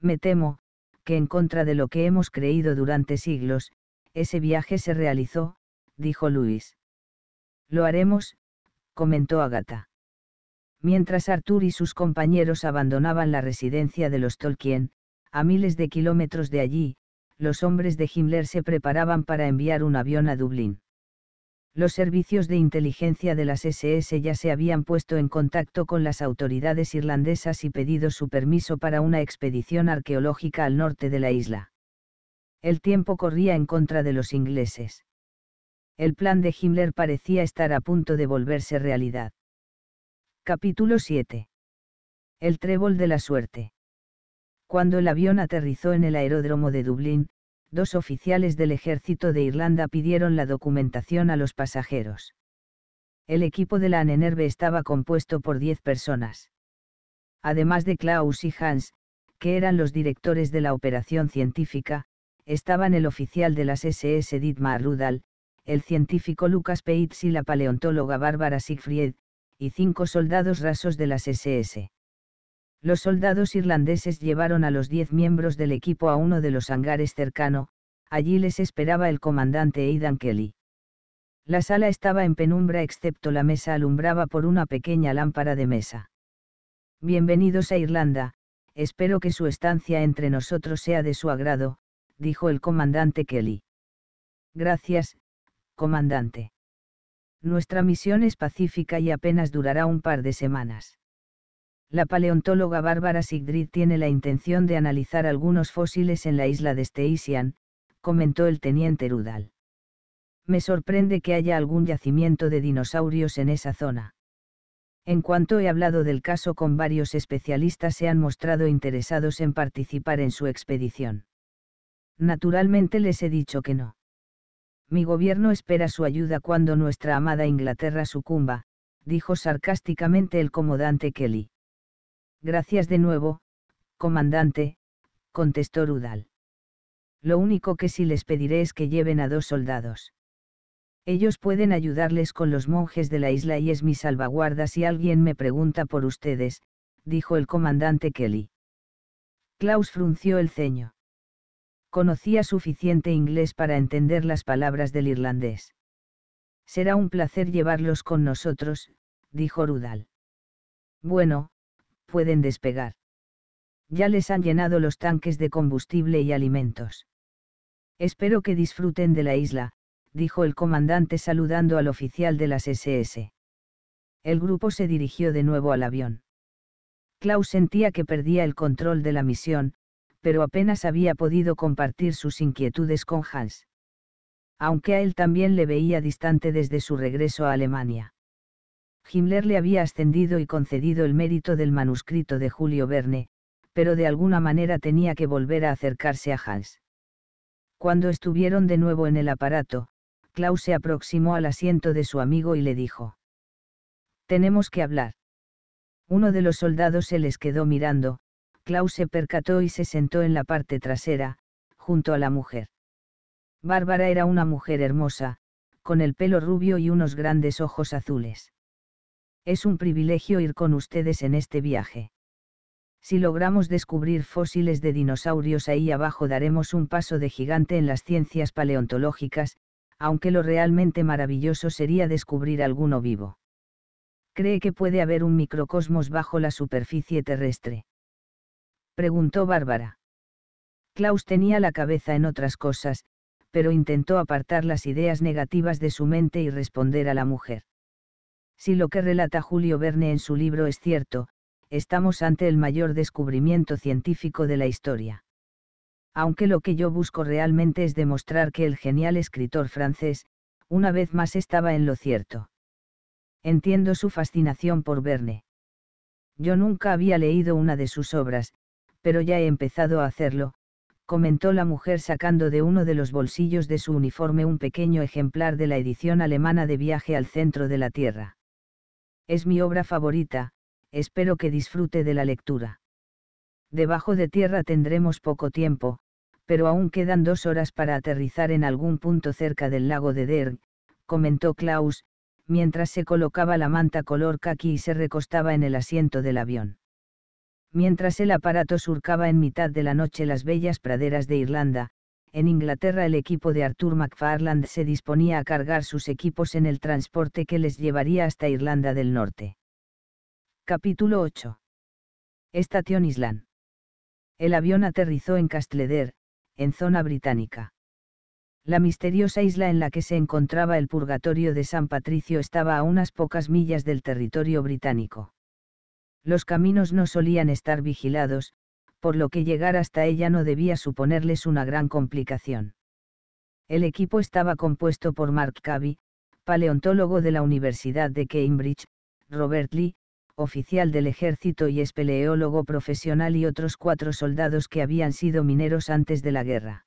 Me temo, que en contra de lo que hemos creído durante siglos, ese viaje se realizó, dijo Luis. Lo haremos, comentó Agatha. Mientras Arthur y sus compañeros abandonaban la residencia de los Tolkien, a miles de kilómetros de allí, los hombres de Himmler se preparaban para enviar un avión a Dublín los servicios de inteligencia de las SS ya se habían puesto en contacto con las autoridades irlandesas y pedido su permiso para una expedición arqueológica al norte de la isla. El tiempo corría en contra de los ingleses. El plan de Himmler parecía estar a punto de volverse realidad. Capítulo 7. El trébol de la suerte. Cuando el avión aterrizó en el aeródromo de Dublín, dos oficiales del ejército de Irlanda pidieron la documentación a los pasajeros. El equipo de la Anenerve estaba compuesto por 10 personas. Además de Klaus y Hans, que eran los directores de la operación científica, estaban el oficial de las SS Dietmar Rudal, el científico Lucas Peitz y la paleontóloga Bárbara Siegfried, y cinco soldados rasos de las SS. Los soldados irlandeses llevaron a los diez miembros del equipo a uno de los hangares cercano, allí les esperaba el comandante Aidan Kelly. La sala estaba en penumbra excepto la mesa alumbraba por una pequeña lámpara de mesa. Bienvenidos a Irlanda, espero que su estancia entre nosotros sea de su agrado, dijo el comandante Kelly. Gracias, comandante. Nuestra misión es pacífica y apenas durará un par de semanas. La paleontóloga Bárbara Sigrid tiene la intención de analizar algunos fósiles en la isla de Steisian, comentó el teniente Rudal. Me sorprende que haya algún yacimiento de dinosaurios en esa zona. En cuanto he hablado del caso con varios especialistas se han mostrado interesados en participar en su expedición. Naturalmente les he dicho que no. Mi gobierno espera su ayuda cuando nuestra amada Inglaterra sucumba, dijo sarcásticamente el comodante Kelly. Gracias de nuevo, comandante, contestó Rudal. Lo único que sí les pediré es que lleven a dos soldados. Ellos pueden ayudarles con los monjes de la isla y es mi salvaguarda si alguien me pregunta por ustedes, dijo el comandante Kelly. Klaus frunció el ceño. Conocía suficiente inglés para entender las palabras del irlandés. Será un placer llevarlos con nosotros, dijo Rudal. Bueno, pueden despegar. Ya les han llenado los tanques de combustible y alimentos. Espero que disfruten de la isla, dijo el comandante saludando al oficial de las SS. El grupo se dirigió de nuevo al avión. Klaus sentía que perdía el control de la misión, pero apenas había podido compartir sus inquietudes con Hans. Aunque a él también le veía distante desde su regreso a Alemania. Himmler le había ascendido y concedido el mérito del manuscrito de Julio Verne, pero de alguna manera tenía que volver a acercarse a Hans. Cuando estuvieron de nuevo en el aparato, Klaus se aproximó al asiento de su amigo y le dijo. Tenemos que hablar. Uno de los soldados se les quedó mirando, Klaus se percató y se sentó en la parte trasera, junto a la mujer. Bárbara era una mujer hermosa, con el pelo rubio y unos grandes ojos azules. Es un privilegio ir con ustedes en este viaje. Si logramos descubrir fósiles de dinosaurios ahí abajo daremos un paso de gigante en las ciencias paleontológicas, aunque lo realmente maravilloso sería descubrir alguno vivo. ¿Cree que puede haber un microcosmos bajo la superficie terrestre? Preguntó Bárbara. Klaus tenía la cabeza en otras cosas, pero intentó apartar las ideas negativas de su mente y responder a la mujer. Si lo que relata Julio Verne en su libro es cierto, estamos ante el mayor descubrimiento científico de la historia. Aunque lo que yo busco realmente es demostrar que el genial escritor francés, una vez más estaba en lo cierto. Entiendo su fascinación por Verne. Yo nunca había leído una de sus obras, pero ya he empezado a hacerlo, comentó la mujer sacando de uno de los bolsillos de su uniforme un pequeño ejemplar de la edición alemana de Viaje al Centro de la Tierra. Es mi obra favorita, espero que disfrute de la lectura. Debajo de tierra tendremos poco tiempo, pero aún quedan dos horas para aterrizar en algún punto cerca del lago de Derg, comentó Klaus, mientras se colocaba la manta color caqui y se recostaba en el asiento del avión. Mientras el aparato surcaba en mitad de la noche las bellas praderas de Irlanda, en Inglaterra el equipo de Arthur McFarland se disponía a cargar sus equipos en el transporte que les llevaría hasta Irlanda del Norte. Capítulo 8. Estación Island. El avión aterrizó en Castleder, en zona británica. La misteriosa isla en la que se encontraba el purgatorio de San Patricio estaba a unas pocas millas del territorio británico. Los caminos no solían estar vigilados, por lo que llegar hasta ella no debía suponerles una gran complicación. El equipo estaba compuesto por Mark Cabby, paleontólogo de la Universidad de Cambridge, Robert Lee, oficial del ejército y espeleólogo profesional y otros cuatro soldados que habían sido mineros antes de la guerra.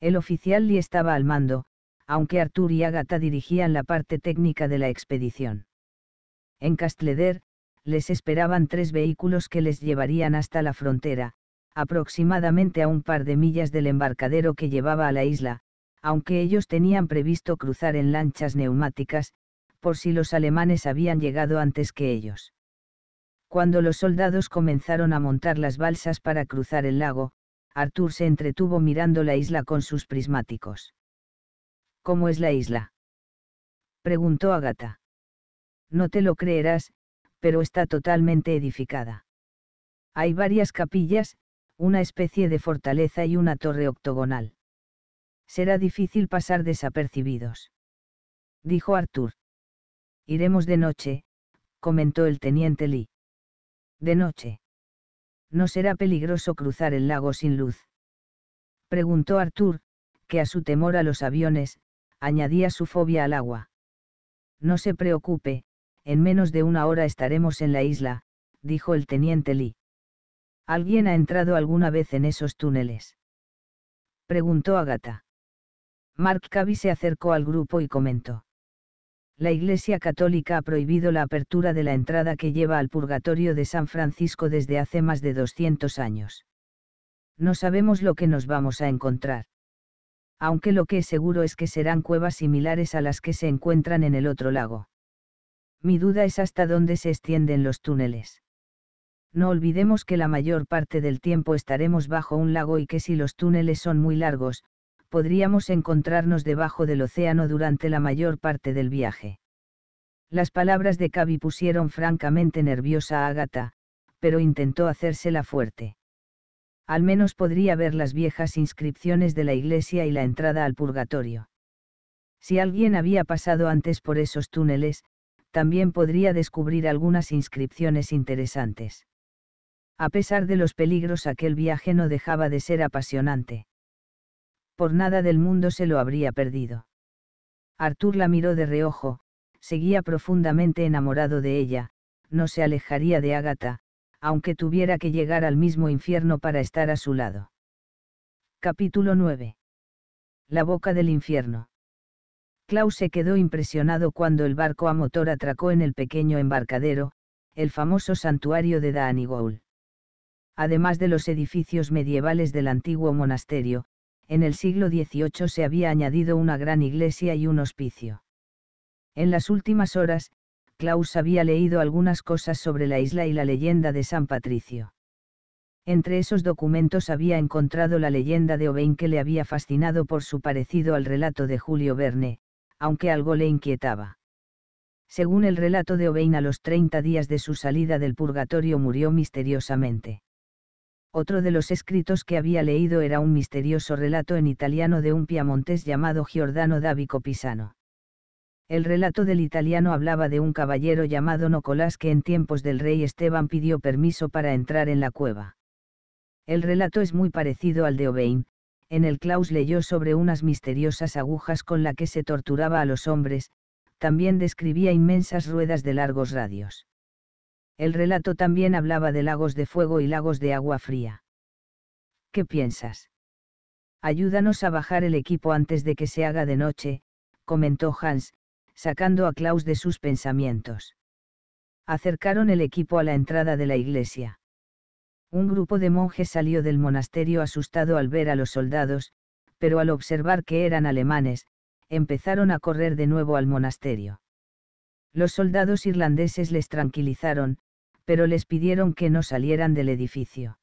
El oficial Lee estaba al mando, aunque Arthur y Agatha dirigían la parte técnica de la expedición. En Castleder, les esperaban tres vehículos que les llevarían hasta la frontera, aproximadamente a un par de millas del embarcadero que llevaba a la isla, aunque ellos tenían previsto cruzar en lanchas neumáticas, por si los alemanes habían llegado antes que ellos. Cuando los soldados comenzaron a montar las balsas para cruzar el lago, Arthur se entretuvo mirando la isla con sus prismáticos. ¿Cómo es la isla? preguntó Agata. No te lo creerás, pero está totalmente edificada. Hay varias capillas, una especie de fortaleza y una torre octogonal. Será difícil pasar desapercibidos. Dijo Arthur. Iremos de noche, comentó el teniente Lee. De noche. ¿No será peligroso cruzar el lago sin luz? Preguntó Arthur, que a su temor a los aviones, añadía su fobia al agua. No se preocupe, en menos de una hora estaremos en la isla, dijo el teniente Lee. ¿Alguien ha entrado alguna vez en esos túneles? Preguntó Agatha. Mark Cavi se acercó al grupo y comentó. La Iglesia Católica ha prohibido la apertura de la entrada que lleva al purgatorio de San Francisco desde hace más de 200 años. No sabemos lo que nos vamos a encontrar. Aunque lo que es seguro es que serán cuevas similares a las que se encuentran en el otro lago mi duda es hasta dónde se extienden los túneles. No olvidemos que la mayor parte del tiempo estaremos bajo un lago y que si los túneles son muy largos, podríamos encontrarnos debajo del océano durante la mayor parte del viaje. Las palabras de Cavi pusieron francamente nerviosa a Agata, pero intentó hacérsela fuerte. Al menos podría ver las viejas inscripciones de la iglesia y la entrada al purgatorio. Si alguien había pasado antes por esos túneles, también podría descubrir algunas inscripciones interesantes. A pesar de los peligros aquel viaje no dejaba de ser apasionante. Por nada del mundo se lo habría perdido. Artur la miró de reojo, seguía profundamente enamorado de ella, no se alejaría de Ágata, aunque tuviera que llegar al mismo infierno para estar a su lado. Capítulo 9. La boca del infierno. Klaus se quedó impresionado cuando el barco a motor atracó en el pequeño embarcadero, el famoso santuario de Daanigoul. Además de los edificios medievales del antiguo monasterio, en el siglo XVIII se había añadido una gran iglesia y un hospicio. En las últimas horas, Klaus había leído algunas cosas sobre la isla y la leyenda de San Patricio. Entre esos documentos había encontrado la leyenda de Obein que le había fascinado por su parecido al relato de Julio Verne, aunque algo le inquietaba. Según el relato de Obein, a los 30 días de su salida del purgatorio murió misteriosamente. Otro de los escritos que había leído era un misterioso relato en italiano de un piamontés llamado Giordano Davico Pisano. El relato del italiano hablaba de un caballero llamado Nocolás que en tiempos del rey Esteban pidió permiso para entrar en la cueva. El relato es muy parecido al de Ovein en el Klaus leyó sobre unas misteriosas agujas con la que se torturaba a los hombres, también describía inmensas ruedas de largos radios. El relato también hablaba de lagos de fuego y lagos de agua fría. ¿Qué piensas? Ayúdanos a bajar el equipo antes de que se haga de noche, comentó Hans, sacando a Klaus de sus pensamientos. Acercaron el equipo a la entrada de la iglesia. Un grupo de monjes salió del monasterio asustado al ver a los soldados, pero al observar que eran alemanes, empezaron a correr de nuevo al monasterio. Los soldados irlandeses les tranquilizaron, pero les pidieron que no salieran del edificio.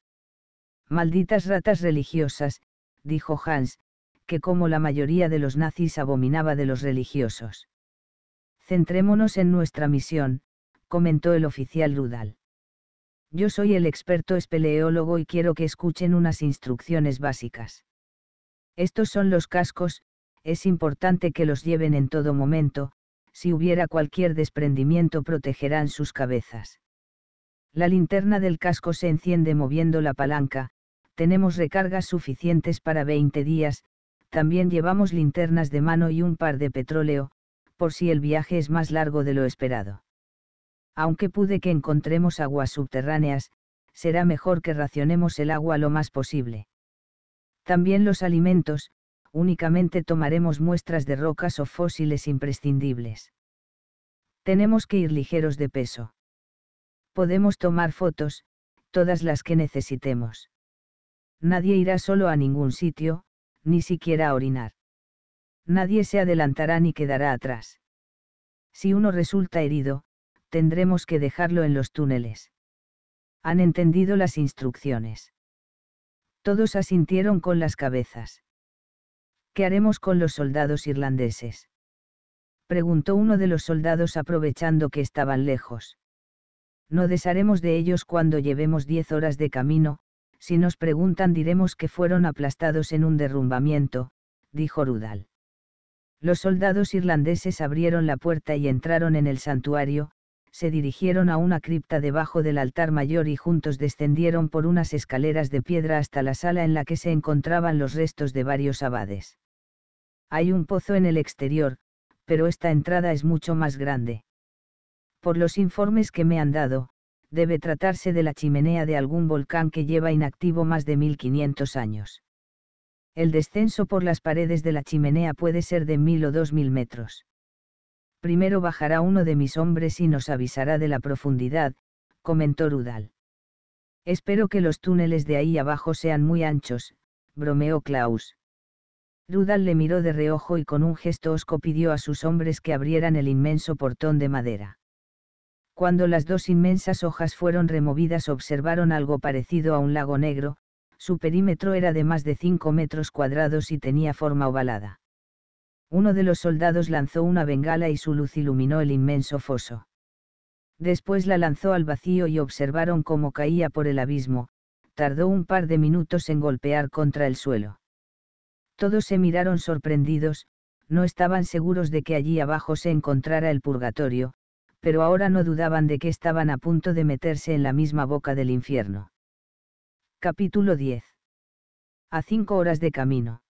Malditas ratas religiosas, dijo Hans, que como la mayoría de los nazis abominaba de los religiosos. Centrémonos en nuestra misión, comentó el oficial Rudal. Yo soy el experto espeleólogo y quiero que escuchen unas instrucciones básicas. Estos son los cascos, es importante que los lleven en todo momento, si hubiera cualquier desprendimiento protegerán sus cabezas. La linterna del casco se enciende moviendo la palanca, tenemos recargas suficientes para 20 días, también llevamos linternas de mano y un par de petróleo, por si el viaje es más largo de lo esperado aunque pude que encontremos aguas subterráneas, será mejor que racionemos el agua lo más posible. También los alimentos, únicamente tomaremos muestras de rocas o fósiles imprescindibles. Tenemos que ir ligeros de peso. Podemos tomar fotos, todas las que necesitemos. Nadie irá solo a ningún sitio, ni siquiera a orinar. Nadie se adelantará ni quedará atrás. Si uno resulta herido, tendremos que dejarlo en los túneles. Han entendido las instrucciones. Todos asintieron con las cabezas. ¿Qué haremos con los soldados irlandeses? Preguntó uno de los soldados aprovechando que estaban lejos. No desharemos de ellos cuando llevemos diez horas de camino, si nos preguntan diremos que fueron aplastados en un derrumbamiento, dijo Rudal. Los soldados irlandeses abrieron la puerta y entraron en el santuario, se dirigieron a una cripta debajo del altar mayor y juntos descendieron por unas escaleras de piedra hasta la sala en la que se encontraban los restos de varios abades. Hay un pozo en el exterior, pero esta entrada es mucho más grande. Por los informes que me han dado, debe tratarse de la chimenea de algún volcán que lleva inactivo más de 1500 años. El descenso por las paredes de la chimenea puede ser de 1000 o 2000 metros. Primero bajará uno de mis hombres y nos avisará de la profundidad, comentó Rudal. Espero que los túneles de ahí abajo sean muy anchos, bromeó Klaus. Rudal le miró de reojo y con un gesto osco pidió a sus hombres que abrieran el inmenso portón de madera. Cuando las dos inmensas hojas fueron removidas observaron algo parecido a un lago negro, su perímetro era de más de 5 metros cuadrados y tenía forma ovalada uno de los soldados lanzó una bengala y su luz iluminó el inmenso foso. Después la lanzó al vacío y observaron cómo caía por el abismo, tardó un par de minutos en golpear contra el suelo. Todos se miraron sorprendidos, no estaban seguros de que allí abajo se encontrara el purgatorio, pero ahora no dudaban de que estaban a punto de meterse en la misma boca del infierno. Capítulo 10. A cinco horas de camino.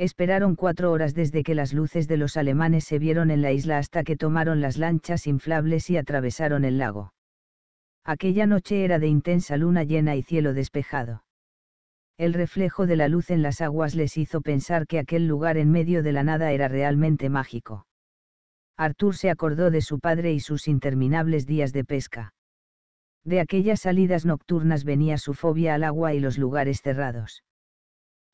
Esperaron cuatro horas desde que las luces de los alemanes se vieron en la isla hasta que tomaron las lanchas inflables y atravesaron el lago. Aquella noche era de intensa luna llena y cielo despejado. El reflejo de la luz en las aguas les hizo pensar que aquel lugar en medio de la nada era realmente mágico. Arthur se acordó de su padre y sus interminables días de pesca. De aquellas salidas nocturnas venía su fobia al agua y los lugares cerrados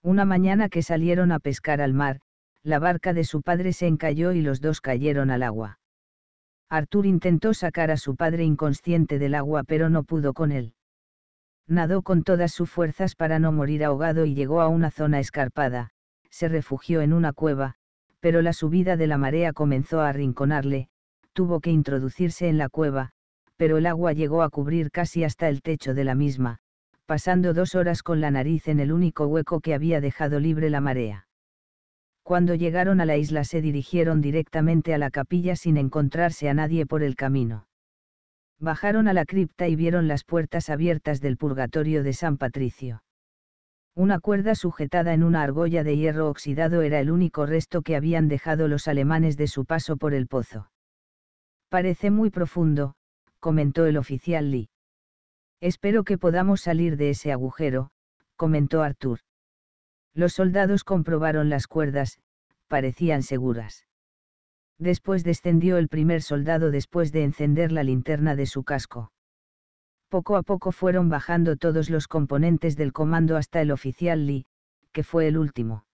una mañana que salieron a pescar al mar, la barca de su padre se encalló y los dos cayeron al agua. Artur intentó sacar a su padre inconsciente del agua pero no pudo con él. Nadó con todas sus fuerzas para no morir ahogado y llegó a una zona escarpada, se refugió en una cueva, pero la subida de la marea comenzó a arrinconarle, tuvo que introducirse en la cueva, pero el agua llegó a cubrir casi hasta el techo de la misma, pasando dos horas con la nariz en el único hueco que había dejado libre la marea. Cuando llegaron a la isla se dirigieron directamente a la capilla sin encontrarse a nadie por el camino. Bajaron a la cripta y vieron las puertas abiertas del purgatorio de San Patricio. Una cuerda sujetada en una argolla de hierro oxidado era el único resto que habían dejado los alemanes de su paso por el pozo. Parece muy profundo, comentó el oficial Lee. Espero que podamos salir de ese agujero, comentó Arthur. Los soldados comprobaron las cuerdas, parecían seguras. Después descendió el primer soldado después de encender la linterna de su casco. Poco a poco fueron bajando todos los componentes del comando hasta el oficial Lee, que fue el último.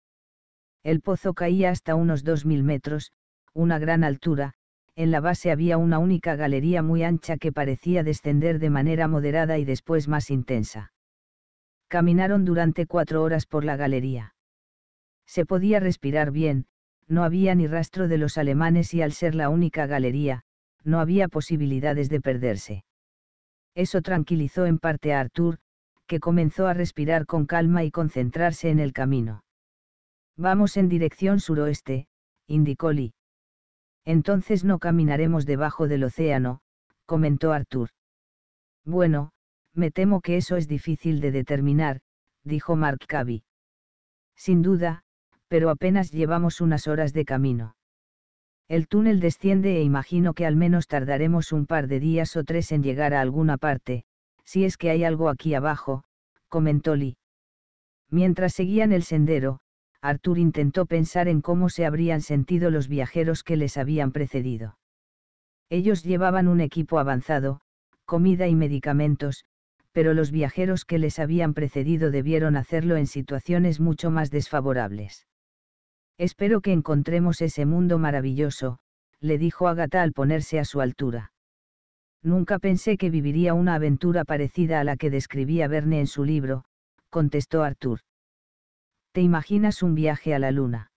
El pozo caía hasta unos 2.000 metros, una gran altura, en la base había una única galería muy ancha que parecía descender de manera moderada y después más intensa. Caminaron durante cuatro horas por la galería. Se podía respirar bien, no había ni rastro de los alemanes y al ser la única galería, no había posibilidades de perderse. Eso tranquilizó en parte a Arthur, que comenzó a respirar con calma y concentrarse en el camino. Vamos en dirección suroeste, indicó Lee. Entonces no caminaremos debajo del océano, comentó Arthur. Bueno, me temo que eso es difícil de determinar, dijo Mark Cabby. Sin duda, pero apenas llevamos unas horas de camino. El túnel desciende e imagino que al menos tardaremos un par de días o tres en llegar a alguna parte, si es que hay algo aquí abajo, comentó Lee. Mientras seguían el sendero, Arthur intentó pensar en cómo se habrían sentido los viajeros que les habían precedido. Ellos llevaban un equipo avanzado, comida y medicamentos, pero los viajeros que les habían precedido debieron hacerlo en situaciones mucho más desfavorables. Espero que encontremos ese mundo maravilloso, le dijo Agatha al ponerse a su altura. Nunca pensé que viviría una aventura parecida a la que describía Verne en su libro, contestó Arthur. ¿Te imaginas un viaje a la luna?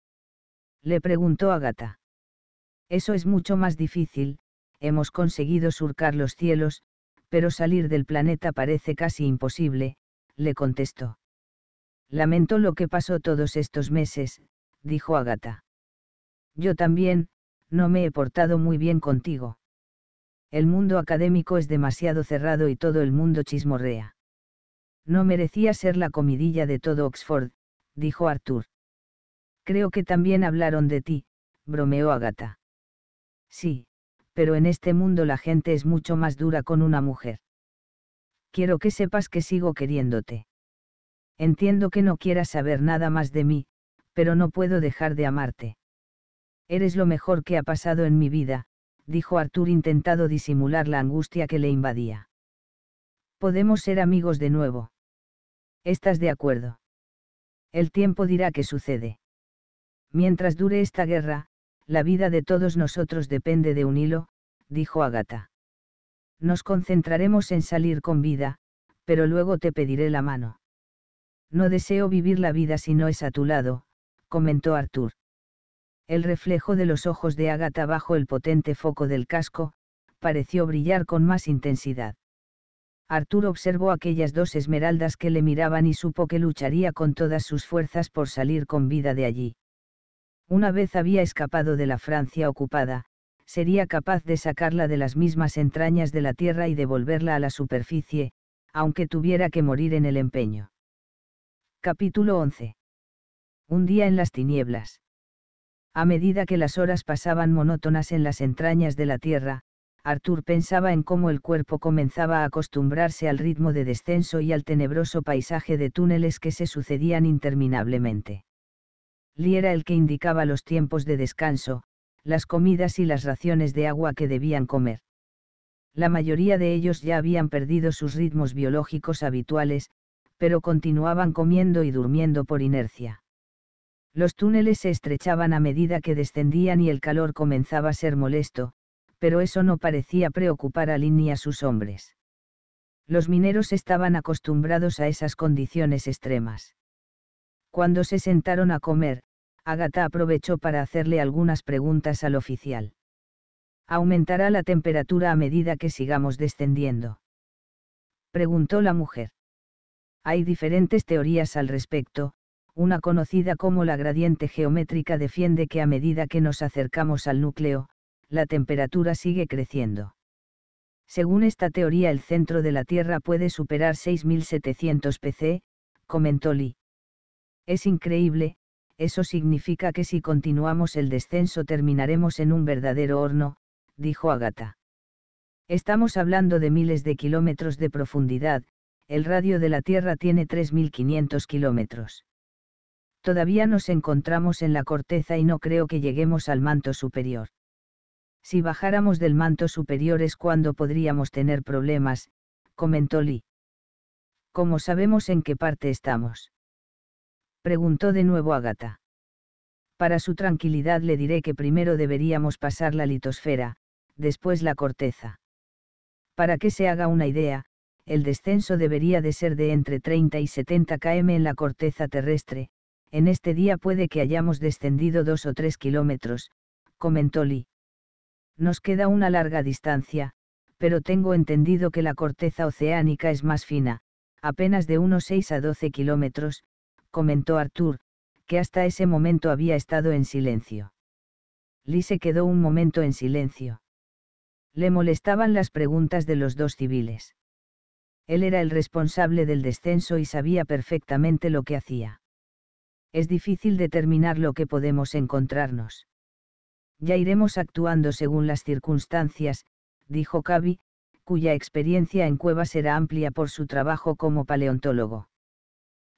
Le preguntó Agatha. Eso es mucho más difícil, hemos conseguido surcar los cielos, pero salir del planeta parece casi imposible, le contestó. Lamento lo que pasó todos estos meses, dijo Agatha. Yo también, no me he portado muy bien contigo. El mundo académico es demasiado cerrado y todo el mundo chismorrea. No merecía ser la comidilla de todo Oxford, dijo Arthur. Creo que también hablaron de ti, bromeó Agatha. Sí, pero en este mundo la gente es mucho más dura con una mujer. Quiero que sepas que sigo queriéndote. Entiendo que no quieras saber nada más de mí, pero no puedo dejar de amarte. Eres lo mejor que ha pasado en mi vida, dijo Arthur intentado disimular la angustia que le invadía. Podemos ser amigos de nuevo. ¿Estás de acuerdo? El tiempo dirá qué sucede. Mientras dure esta guerra, la vida de todos nosotros depende de un hilo, dijo Agatha. Nos concentraremos en salir con vida, pero luego te pediré la mano. No deseo vivir la vida si no es a tu lado, comentó Arthur. El reflejo de los ojos de Agatha bajo el potente foco del casco, pareció brillar con más intensidad. Artur observó aquellas dos esmeraldas que le miraban y supo que lucharía con todas sus fuerzas por salir con vida de allí. Una vez había escapado de la Francia ocupada, sería capaz de sacarla de las mismas entrañas de la tierra y devolverla a la superficie, aunque tuviera que morir en el empeño. Capítulo 11. Un día en las tinieblas. A medida que las horas pasaban monótonas en las entrañas de la tierra, Arthur pensaba en cómo el cuerpo comenzaba a acostumbrarse al ritmo de descenso y al tenebroso paisaje de túneles que se sucedían interminablemente. Lee era el que indicaba los tiempos de descanso, las comidas y las raciones de agua que debían comer. La mayoría de ellos ya habían perdido sus ritmos biológicos habituales, pero continuaban comiendo y durmiendo por inercia. Los túneles se estrechaban a medida que descendían y el calor comenzaba a ser molesto, pero eso no parecía preocupar a Lin ni a sus hombres. Los mineros estaban acostumbrados a esas condiciones extremas. Cuando se sentaron a comer, Agatha aprovechó para hacerle algunas preguntas al oficial. ¿Aumentará la temperatura a medida que sigamos descendiendo? Preguntó la mujer. Hay diferentes teorías al respecto, una conocida como la gradiente geométrica defiende que a medida que nos acercamos al núcleo, la temperatura sigue creciendo. Según esta teoría el centro de la Tierra puede superar 6.700 pc, comentó Lee. Es increíble, eso significa que si continuamos el descenso terminaremos en un verdadero horno, dijo Agatha. Estamos hablando de miles de kilómetros de profundidad, el radio de la Tierra tiene 3.500 kilómetros. Todavía nos encontramos en la corteza y no creo que lleguemos al manto superior. Si bajáramos del manto superior es cuando podríamos tener problemas, comentó Lee. ¿Cómo sabemos en qué parte estamos? Preguntó de nuevo Agatha. Para su tranquilidad le diré que primero deberíamos pasar la litosfera, después la corteza. Para que se haga una idea, el descenso debería de ser de entre 30 y 70 km en la corteza terrestre, en este día puede que hayamos descendido dos o tres kilómetros, comentó Lee. Nos queda una larga distancia, pero tengo entendido que la corteza oceánica es más fina, apenas de unos 6 a 12 kilómetros, comentó Arthur, que hasta ese momento había estado en silencio. Lee se quedó un momento en silencio. Le molestaban las preguntas de los dos civiles. Él era el responsable del descenso y sabía perfectamente lo que hacía. Es difícil determinar lo que podemos encontrarnos. Ya iremos actuando según las circunstancias, dijo Cavi, cuya experiencia en cuevas será amplia por su trabajo como paleontólogo.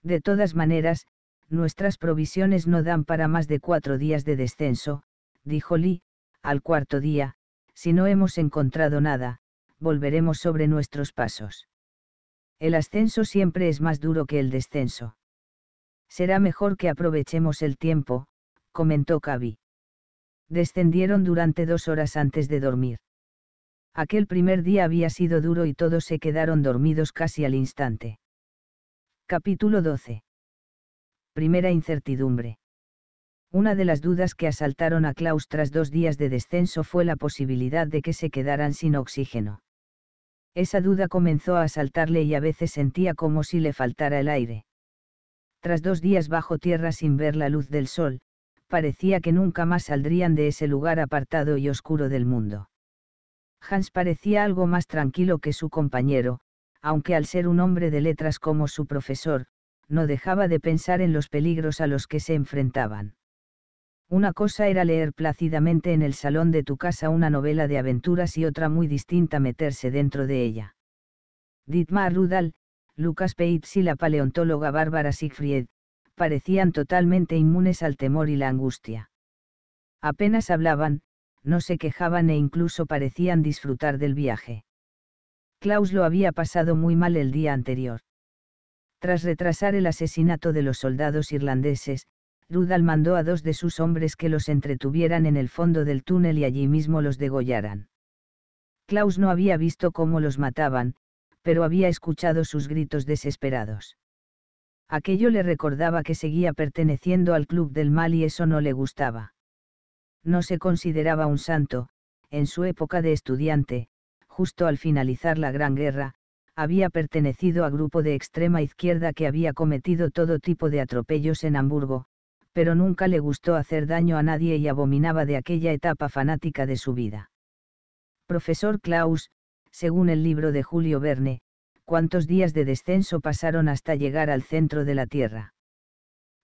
De todas maneras, nuestras provisiones no dan para más de cuatro días de descenso, dijo Lee, al cuarto día, si no hemos encontrado nada, volveremos sobre nuestros pasos. El ascenso siempre es más duro que el descenso. Será mejor que aprovechemos el tiempo, comentó Cavi descendieron durante dos horas antes de dormir. Aquel primer día había sido duro y todos se quedaron dormidos casi al instante. Capítulo 12. Primera incertidumbre. Una de las dudas que asaltaron a Klaus tras dos días de descenso fue la posibilidad de que se quedaran sin oxígeno. Esa duda comenzó a asaltarle y a veces sentía como si le faltara el aire. Tras dos días bajo tierra sin ver la luz del sol, parecía que nunca más saldrían de ese lugar apartado y oscuro del mundo. Hans parecía algo más tranquilo que su compañero, aunque al ser un hombre de letras como su profesor, no dejaba de pensar en los peligros a los que se enfrentaban. Una cosa era leer plácidamente en el salón de tu casa una novela de aventuras y otra muy distinta meterse dentro de ella. Dietmar Rudal, Lucas Peitz y la paleontóloga Bárbara Siegfried, parecían totalmente inmunes al temor y la angustia. Apenas hablaban, no se quejaban e incluso parecían disfrutar del viaje. Klaus lo había pasado muy mal el día anterior. Tras retrasar el asesinato de los soldados irlandeses, Rudal mandó a dos de sus hombres que los entretuvieran en el fondo del túnel y allí mismo los degollaran. Klaus no había visto cómo los mataban, pero había escuchado sus gritos desesperados. Aquello le recordaba que seguía perteneciendo al club del mal y eso no le gustaba. No se consideraba un santo, en su época de estudiante, justo al finalizar la Gran Guerra, había pertenecido a grupo de extrema izquierda que había cometido todo tipo de atropellos en Hamburgo, pero nunca le gustó hacer daño a nadie y abominaba de aquella etapa fanática de su vida. Profesor Klaus, según el libro de Julio Verne, ¿cuántos días de descenso pasaron hasta llegar al centro de la Tierra?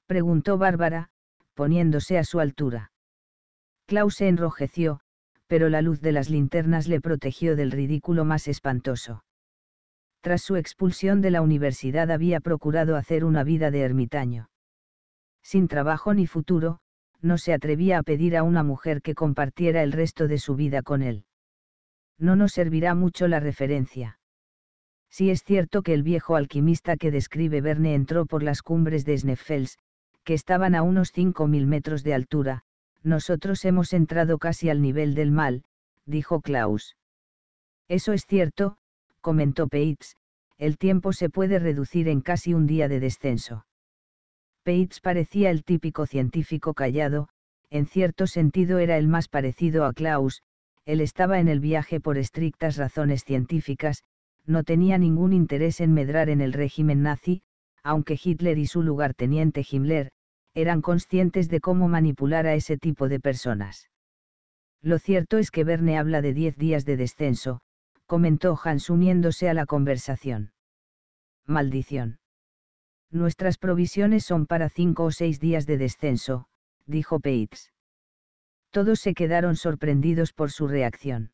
Preguntó Bárbara, poniéndose a su altura. Klaus se enrojeció, pero la luz de las linternas le protegió del ridículo más espantoso. Tras su expulsión de la universidad había procurado hacer una vida de ermitaño. Sin trabajo ni futuro, no se atrevía a pedir a una mujer que compartiera el resto de su vida con él. No nos servirá mucho la referencia. Si es cierto que el viejo alquimista que describe Verne entró por las cumbres de Sneffels, que estaban a unos 5.000 metros de altura, nosotros hemos entrado casi al nivel del mal, dijo Klaus. Eso es cierto, comentó Peitz, el tiempo se puede reducir en casi un día de descenso. Peitz parecía el típico científico callado, en cierto sentido era el más parecido a Klaus, él estaba en el viaje por estrictas razones científicas, no tenía ningún interés en medrar en el régimen nazi, aunque Hitler y su lugarteniente Himmler, eran conscientes de cómo manipular a ese tipo de personas. Lo cierto es que Verne habla de 10 días de descenso, comentó Hans uniéndose a la conversación. Maldición. Nuestras provisiones son para cinco o seis días de descenso, dijo Peitz. Todos se quedaron sorprendidos por su reacción.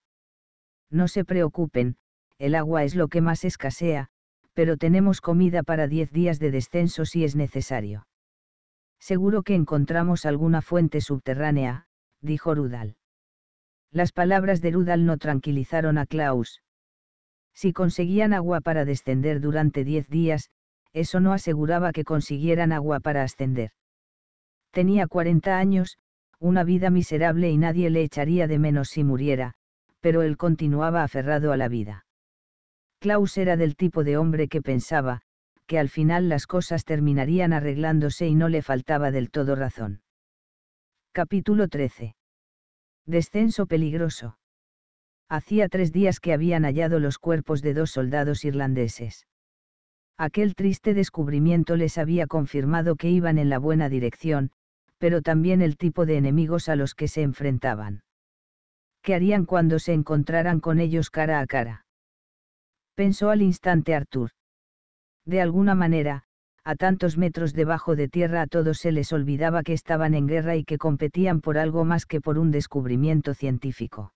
No se preocupen, el agua es lo que más escasea, pero tenemos comida para 10 días de descenso si es necesario. Seguro que encontramos alguna fuente subterránea, dijo Rudal. Las palabras de Rudal no tranquilizaron a Klaus. Si conseguían agua para descender durante 10 días, eso no aseguraba que consiguieran agua para ascender. Tenía 40 años, una vida miserable y nadie le echaría de menos si muriera, pero él continuaba aferrado a la vida. Klaus era del tipo de hombre que pensaba, que al final las cosas terminarían arreglándose y no le faltaba del todo razón. Capítulo 13. Descenso peligroso. Hacía tres días que habían hallado los cuerpos de dos soldados irlandeses. Aquel triste descubrimiento les había confirmado que iban en la buena dirección, pero también el tipo de enemigos a los que se enfrentaban. ¿Qué harían cuando se encontraran con ellos cara a cara? pensó al instante Arthur. De alguna manera, a tantos metros debajo de tierra a todos se les olvidaba que estaban en guerra y que competían por algo más que por un descubrimiento científico.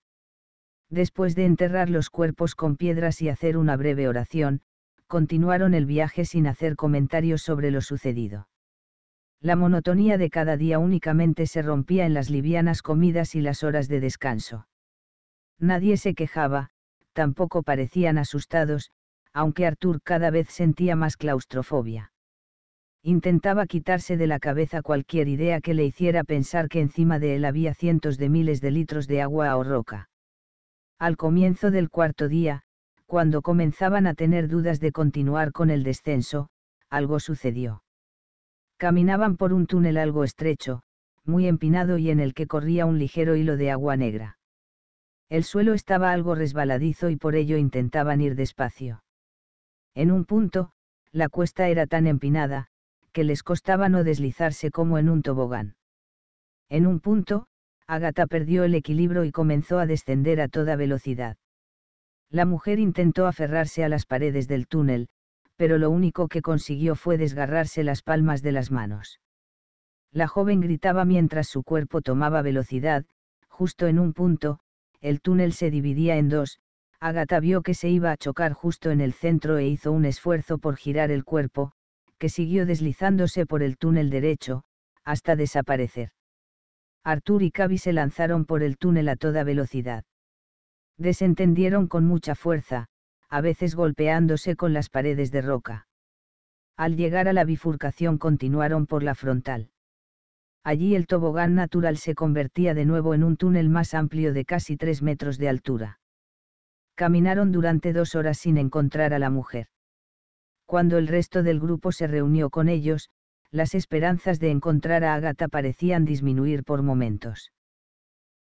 Después de enterrar los cuerpos con piedras y hacer una breve oración, continuaron el viaje sin hacer comentarios sobre lo sucedido. La monotonía de cada día únicamente se rompía en las livianas comidas y las horas de descanso. Nadie se quejaba, tampoco parecían asustados, aunque Arthur cada vez sentía más claustrofobia. Intentaba quitarse de la cabeza cualquier idea que le hiciera pensar que encima de él había cientos de miles de litros de agua o roca. Al comienzo del cuarto día, cuando comenzaban a tener dudas de continuar con el descenso, algo sucedió. Caminaban por un túnel algo estrecho, muy empinado y en el que corría un ligero hilo de agua negra. El suelo estaba algo resbaladizo y por ello intentaban ir despacio. En un punto, la cuesta era tan empinada, que les costaba no deslizarse como en un tobogán. En un punto, Agatha perdió el equilibrio y comenzó a descender a toda velocidad. La mujer intentó aferrarse a las paredes del túnel, pero lo único que consiguió fue desgarrarse las palmas de las manos. La joven gritaba mientras su cuerpo tomaba velocidad, justo en un punto, el túnel se dividía en dos, Agatha vio que se iba a chocar justo en el centro e hizo un esfuerzo por girar el cuerpo, que siguió deslizándose por el túnel derecho, hasta desaparecer. Artur y Cavi se lanzaron por el túnel a toda velocidad. Desentendieron con mucha fuerza, a veces golpeándose con las paredes de roca. Al llegar a la bifurcación continuaron por la frontal allí el tobogán natural se convertía de nuevo en un túnel más amplio de casi tres metros de altura. Caminaron durante dos horas sin encontrar a la mujer. Cuando el resto del grupo se reunió con ellos, las esperanzas de encontrar a Agatha parecían disminuir por momentos.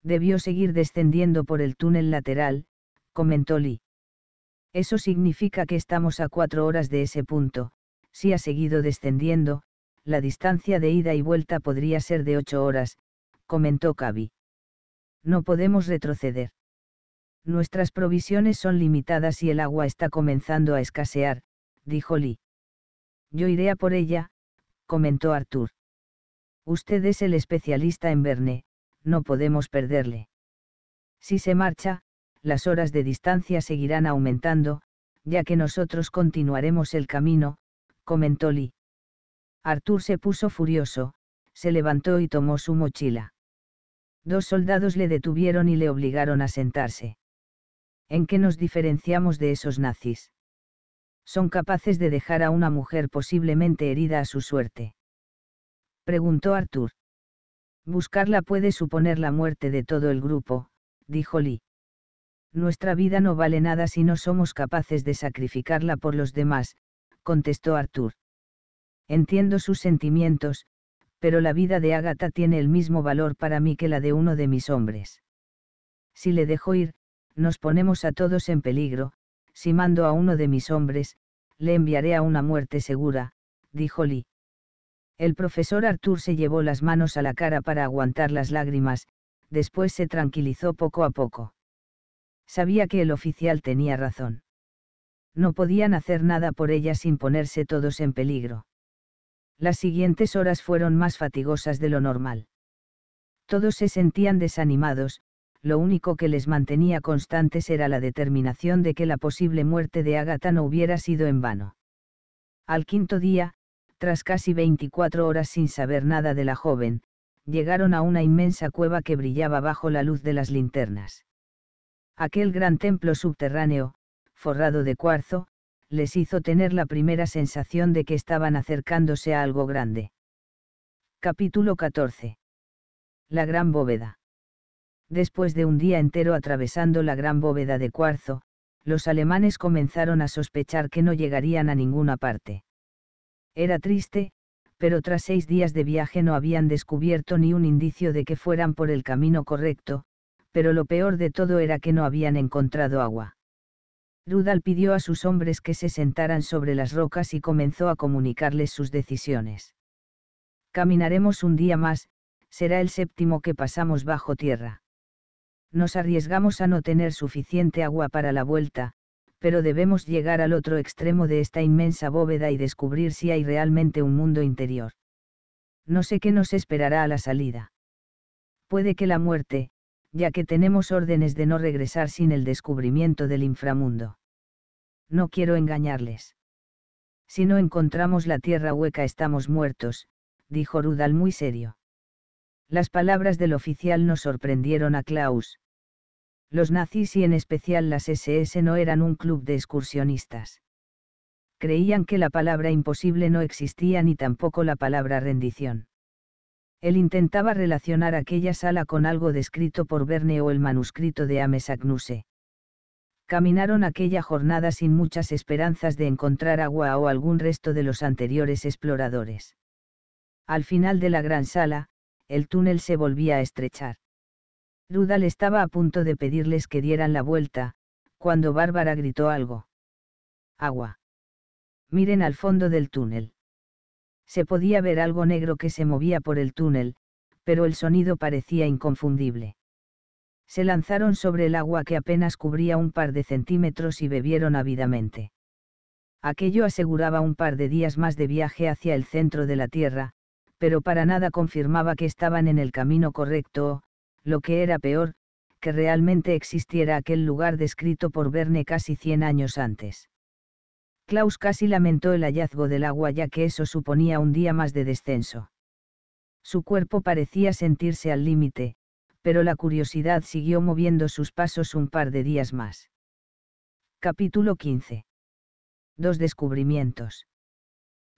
Debió seguir descendiendo por el túnel lateral, comentó Lee. Eso significa que estamos a cuatro horas de ese punto, si ha seguido descendiendo, la distancia de ida y vuelta podría ser de ocho horas, comentó Cavi. No podemos retroceder. Nuestras provisiones son limitadas y el agua está comenzando a escasear, dijo Lee. Yo iré a por ella, comentó Arthur. Usted es el especialista en Verne, no podemos perderle. Si se marcha, las horas de distancia seguirán aumentando, ya que nosotros continuaremos el camino, comentó Lee. Arthur se puso furioso, se levantó y tomó su mochila. Dos soldados le detuvieron y le obligaron a sentarse. ¿En qué nos diferenciamos de esos nazis? Son capaces de dejar a una mujer posiblemente herida a su suerte. Preguntó Arthur. Buscarla puede suponer la muerte de todo el grupo, dijo Lee. Nuestra vida no vale nada si no somos capaces de sacrificarla por los demás, contestó Arthur. Entiendo sus sentimientos, pero la vida de Ágata tiene el mismo valor para mí que la de uno de mis hombres. Si le dejo ir, nos ponemos a todos en peligro, si mando a uno de mis hombres, le enviaré a una muerte segura, dijo Lee. El profesor Arthur se llevó las manos a la cara para aguantar las lágrimas, después se tranquilizó poco a poco. Sabía que el oficial tenía razón. No podían hacer nada por ella sin ponerse todos en peligro las siguientes horas fueron más fatigosas de lo normal. Todos se sentían desanimados, lo único que les mantenía constantes era la determinación de que la posible muerte de Agatha no hubiera sido en vano. Al quinto día, tras casi 24 horas sin saber nada de la joven, llegaron a una inmensa cueva que brillaba bajo la luz de las linternas. Aquel gran templo subterráneo, forrado de cuarzo, les hizo tener la primera sensación de que estaban acercándose a algo grande. Capítulo 14. La gran bóveda. Después de un día entero atravesando la gran bóveda de cuarzo, los alemanes comenzaron a sospechar que no llegarían a ninguna parte. Era triste, pero tras seis días de viaje no habían descubierto ni un indicio de que fueran por el camino correcto, pero lo peor de todo era que no habían encontrado agua. Rudal pidió a sus hombres que se sentaran sobre las rocas y comenzó a comunicarles sus decisiones. Caminaremos un día más, será el séptimo que pasamos bajo tierra. Nos arriesgamos a no tener suficiente agua para la vuelta, pero debemos llegar al otro extremo de esta inmensa bóveda y descubrir si hay realmente un mundo interior. No sé qué nos esperará a la salida. Puede que la muerte, ya que tenemos órdenes de no regresar sin el descubrimiento del inframundo. No quiero engañarles. Si no encontramos la tierra hueca estamos muertos, dijo Rudal muy serio. Las palabras del oficial nos sorprendieron a Klaus. Los nazis y en especial las SS no eran un club de excursionistas. Creían que la palabra imposible no existía ni tampoco la palabra rendición. Él intentaba relacionar aquella sala con algo descrito por Verne o el manuscrito de Ames Caminaron aquella jornada sin muchas esperanzas de encontrar agua o algún resto de los anteriores exploradores. Al final de la gran sala, el túnel se volvía a estrechar. Rudal estaba a punto de pedirles que dieran la vuelta, cuando Bárbara gritó algo. Agua. Miren al fondo del túnel. Se podía ver algo negro que se movía por el túnel, pero el sonido parecía inconfundible. Se lanzaron sobre el agua que apenas cubría un par de centímetros y bebieron ávidamente. Aquello aseguraba un par de días más de viaje hacia el centro de la Tierra, pero para nada confirmaba que estaban en el camino correcto o, lo que era peor, que realmente existiera aquel lugar descrito por Verne casi 100 años antes. Klaus casi lamentó el hallazgo del agua ya que eso suponía un día más de descenso. Su cuerpo parecía sentirse al límite, pero la curiosidad siguió moviendo sus pasos un par de días más. Capítulo 15. Dos descubrimientos.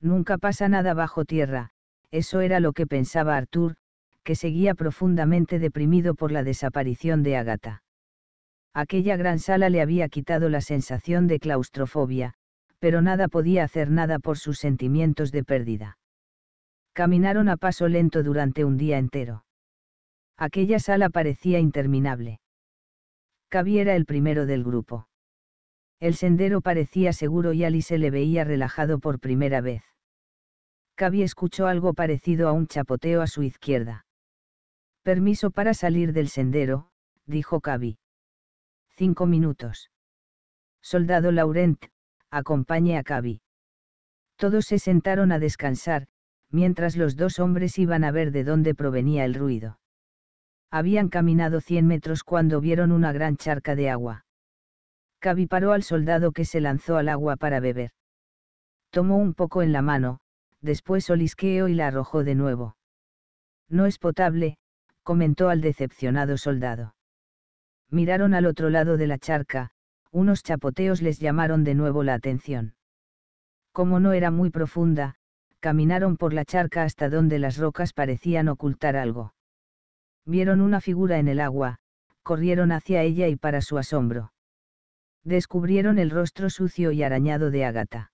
Nunca pasa nada bajo tierra, eso era lo que pensaba Arthur, que seguía profundamente deprimido por la desaparición de Agatha. Aquella gran sala le había quitado la sensación de claustrofobia, pero nada podía hacer nada por sus sentimientos de pérdida. Caminaron a paso lento durante un día entero. Aquella sala parecía interminable. Cavi era el primero del grupo. El sendero parecía seguro y Ali se le veía relajado por primera vez. Cabi escuchó algo parecido a un chapoteo a su izquierda. Permiso para salir del sendero, dijo Cabi. Cinco minutos. Soldado Laurent, acompañe a Cavi. Todos se sentaron a descansar, mientras los dos hombres iban a ver de dónde provenía el ruido. Habían caminado 100 metros cuando vieron una gran charca de agua. Cavi paró al soldado que se lanzó al agua para beber. Tomó un poco en la mano, después olisqueó y la arrojó de nuevo. No es potable, comentó al decepcionado soldado. Miraron al otro lado de la charca, unos chapoteos les llamaron de nuevo la atención. Como no era muy profunda, caminaron por la charca hasta donde las rocas parecían ocultar algo. Vieron una figura en el agua, corrieron hacia ella y para su asombro. Descubrieron el rostro sucio y arañado de Ágata.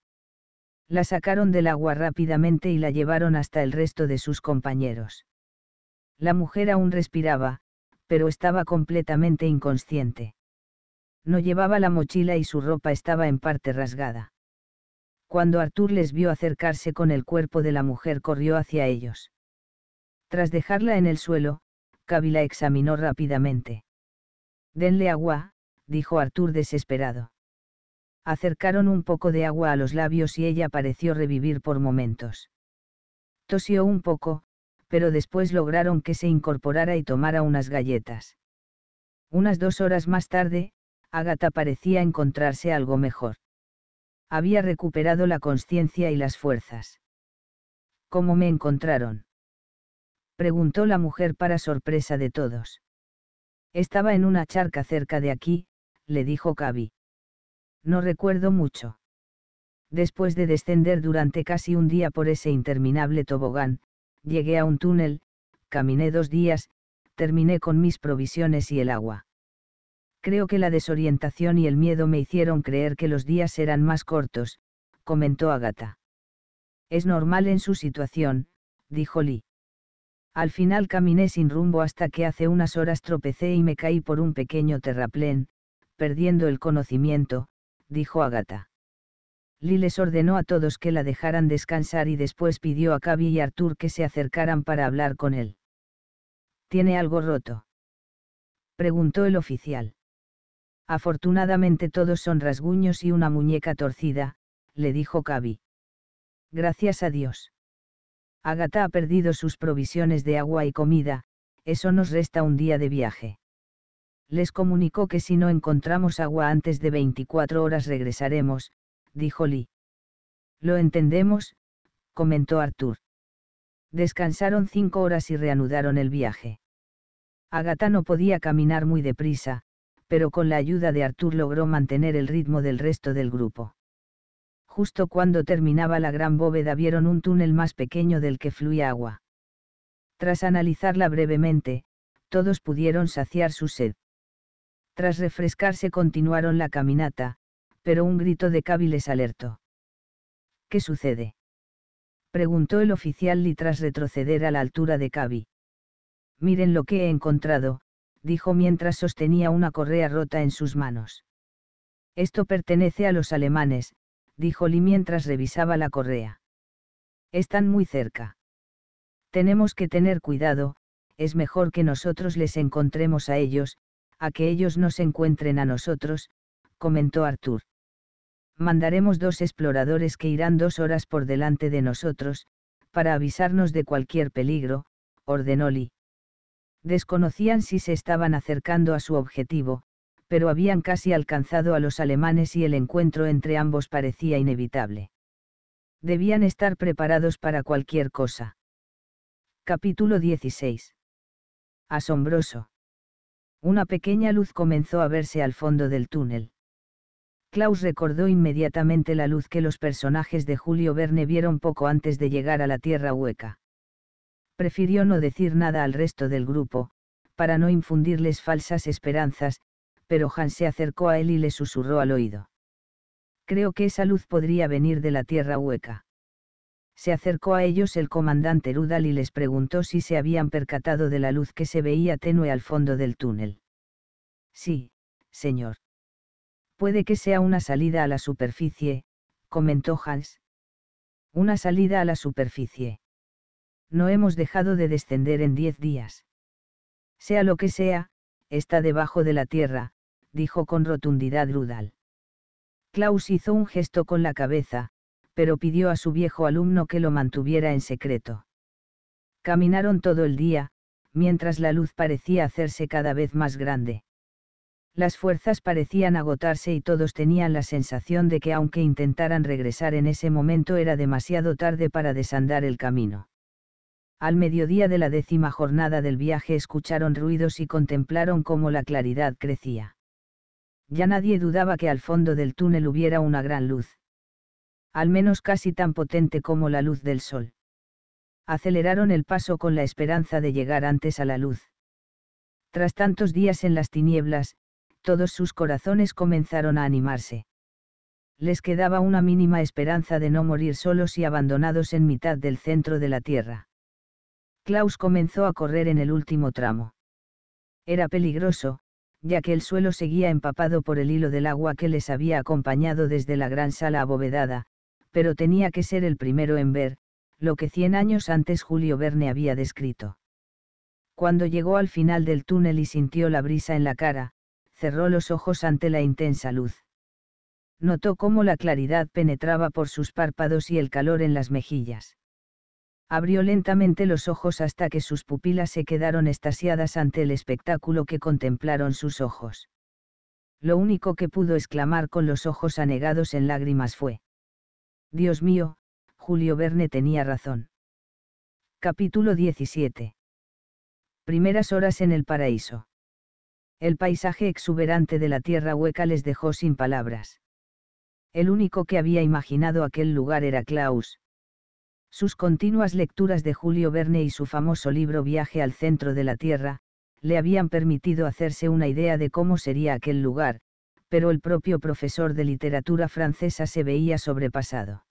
La sacaron del agua rápidamente y la llevaron hasta el resto de sus compañeros. La mujer aún respiraba, pero estaba completamente inconsciente. No llevaba la mochila y su ropa estaba en parte rasgada. Cuando Arthur les vio acercarse con el cuerpo de la mujer, corrió hacia ellos. Tras dejarla en el suelo, Cavi examinó rápidamente. Denle agua, dijo Arthur desesperado. Acercaron un poco de agua a los labios y ella pareció revivir por momentos. Tosió un poco, pero después lograron que se incorporara y tomara unas galletas. Unas dos horas más tarde, Agatha parecía encontrarse algo mejor. Había recuperado la conciencia y las fuerzas. ¿Cómo me encontraron? preguntó la mujer para sorpresa de todos. Estaba en una charca cerca de aquí, le dijo Cavi. No recuerdo mucho. Después de descender durante casi un día por ese interminable tobogán, llegué a un túnel, caminé dos días, terminé con mis provisiones y el agua. Creo que la desorientación y el miedo me hicieron creer que los días eran más cortos, comentó Agatha. Es normal en su situación, dijo Lee. Al final caminé sin rumbo hasta que hace unas horas tropecé y me caí por un pequeño terraplén, perdiendo el conocimiento, dijo Agatha. Lee les ordenó a todos que la dejaran descansar y después pidió a Cabi y Arthur que se acercaran para hablar con él. ¿Tiene algo roto? preguntó el oficial. Afortunadamente todos son rasguños y una muñeca torcida, le dijo Cabi. Gracias a Dios. Agatha ha perdido sus provisiones de agua y comida, eso nos resta un día de viaje. Les comunicó que si no encontramos agua antes de 24 horas regresaremos, dijo Lee. Lo entendemos, comentó Arthur. Descansaron cinco horas y reanudaron el viaje. Agatha no podía caminar muy deprisa, pero con la ayuda de Arthur logró mantener el ritmo del resto del grupo. Justo cuando terminaba la gran bóveda vieron un túnel más pequeño del que fluía agua. Tras analizarla brevemente, todos pudieron saciar su sed. Tras refrescarse continuaron la caminata, pero un grito de Cavi les alertó. ¿Qué sucede? preguntó el oficial Lee tras retroceder a la altura de Cavi. Miren lo que he encontrado, dijo mientras sostenía una correa rota en sus manos. Esto pertenece a los alemanes, dijo Lee mientras revisaba la correa. Están muy cerca. Tenemos que tener cuidado, es mejor que nosotros les encontremos a ellos, a que ellos nos encuentren a nosotros, comentó Arthur. Mandaremos dos exploradores que irán dos horas por delante de nosotros, para avisarnos de cualquier peligro, ordenó Lee desconocían si se estaban acercando a su objetivo, pero habían casi alcanzado a los alemanes y el encuentro entre ambos parecía inevitable. Debían estar preparados para cualquier cosa. Capítulo 16. Asombroso. Una pequeña luz comenzó a verse al fondo del túnel. Klaus recordó inmediatamente la luz que los personajes de Julio Verne vieron poco antes de llegar a la Tierra Hueca prefirió no decir nada al resto del grupo, para no infundirles falsas esperanzas, pero Hans se acercó a él y le susurró al oído. Creo que esa luz podría venir de la tierra hueca. Se acercó a ellos el comandante Rudal y les preguntó si se habían percatado de la luz que se veía tenue al fondo del túnel. Sí, señor. Puede que sea una salida a la superficie, comentó Hans. Una salida a la superficie no hemos dejado de descender en diez días. Sea lo que sea, está debajo de la tierra, dijo con rotundidad Rudal. Klaus hizo un gesto con la cabeza, pero pidió a su viejo alumno que lo mantuviera en secreto. Caminaron todo el día, mientras la luz parecía hacerse cada vez más grande. Las fuerzas parecían agotarse y todos tenían la sensación de que aunque intentaran regresar en ese momento era demasiado tarde para desandar el camino. Al mediodía de la décima jornada del viaje escucharon ruidos y contemplaron cómo la claridad crecía. Ya nadie dudaba que al fondo del túnel hubiera una gran luz. Al menos casi tan potente como la luz del sol. Aceleraron el paso con la esperanza de llegar antes a la luz. Tras tantos días en las tinieblas, todos sus corazones comenzaron a animarse. Les quedaba una mínima esperanza de no morir solos y abandonados en mitad del centro de la Tierra Klaus comenzó a correr en el último tramo. Era peligroso, ya que el suelo seguía empapado por el hilo del agua que les había acompañado desde la gran sala abovedada, pero tenía que ser el primero en ver, lo que cien años antes Julio Verne había descrito. Cuando llegó al final del túnel y sintió la brisa en la cara, cerró los ojos ante la intensa luz. Notó cómo la claridad penetraba por sus párpados y el calor en las mejillas abrió lentamente los ojos hasta que sus pupilas se quedaron estasiadas ante el espectáculo que contemplaron sus ojos. Lo único que pudo exclamar con los ojos anegados en lágrimas fue, Dios mío, Julio Verne tenía razón. Capítulo 17. Primeras horas en el paraíso. El paisaje exuberante de la tierra hueca les dejó sin palabras. El único que había imaginado aquel lugar era Klaus, sus continuas lecturas de Julio Verne y su famoso libro Viaje al centro de la Tierra, le habían permitido hacerse una idea de cómo sería aquel lugar, pero el propio profesor de literatura francesa se veía sobrepasado.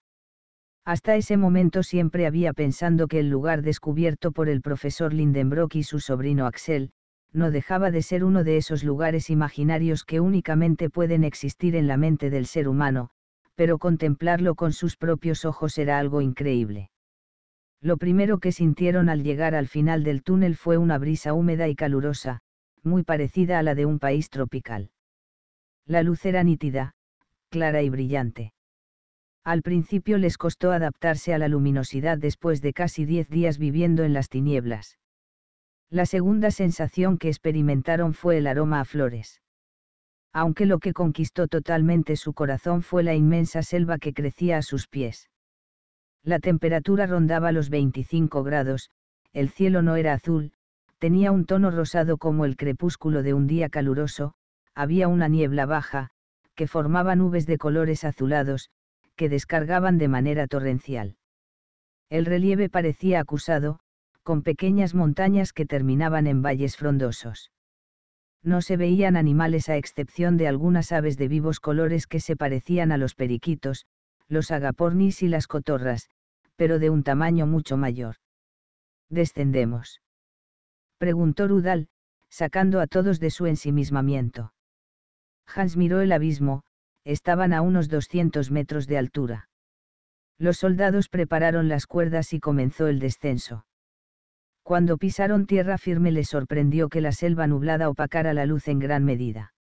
Hasta ese momento siempre había pensando que el lugar descubierto por el profesor Lindenbrock y su sobrino Axel, no dejaba de ser uno de esos lugares imaginarios que únicamente pueden existir en la mente del ser humano, pero contemplarlo con sus propios ojos era algo increíble. Lo primero que sintieron al llegar al final del túnel fue una brisa húmeda y calurosa, muy parecida a la de un país tropical. La luz era nítida, clara y brillante. Al principio les costó adaptarse a la luminosidad después de casi diez días viviendo en las tinieblas. La segunda sensación que experimentaron fue el aroma a flores. Aunque lo que conquistó totalmente su corazón fue la inmensa selva que crecía a sus pies. La temperatura rondaba los 25 grados, el cielo no era azul, tenía un tono rosado como el crepúsculo de un día caluroso, había una niebla baja, que formaba nubes de colores azulados, que descargaban de manera torrencial. El relieve parecía acusado, con pequeñas montañas que terminaban en valles frondosos. No se veían animales a excepción de algunas aves de vivos colores que se parecían a los periquitos, los agapornis y las cotorras, pero de un tamaño mucho mayor. ¿Descendemos? Preguntó Rudal, sacando a todos de su ensimismamiento. Hans miró el abismo, estaban a unos 200 metros de altura. Los soldados prepararon las cuerdas y comenzó el descenso. Cuando pisaron tierra firme les sorprendió que la selva nublada opacara la luz en gran medida.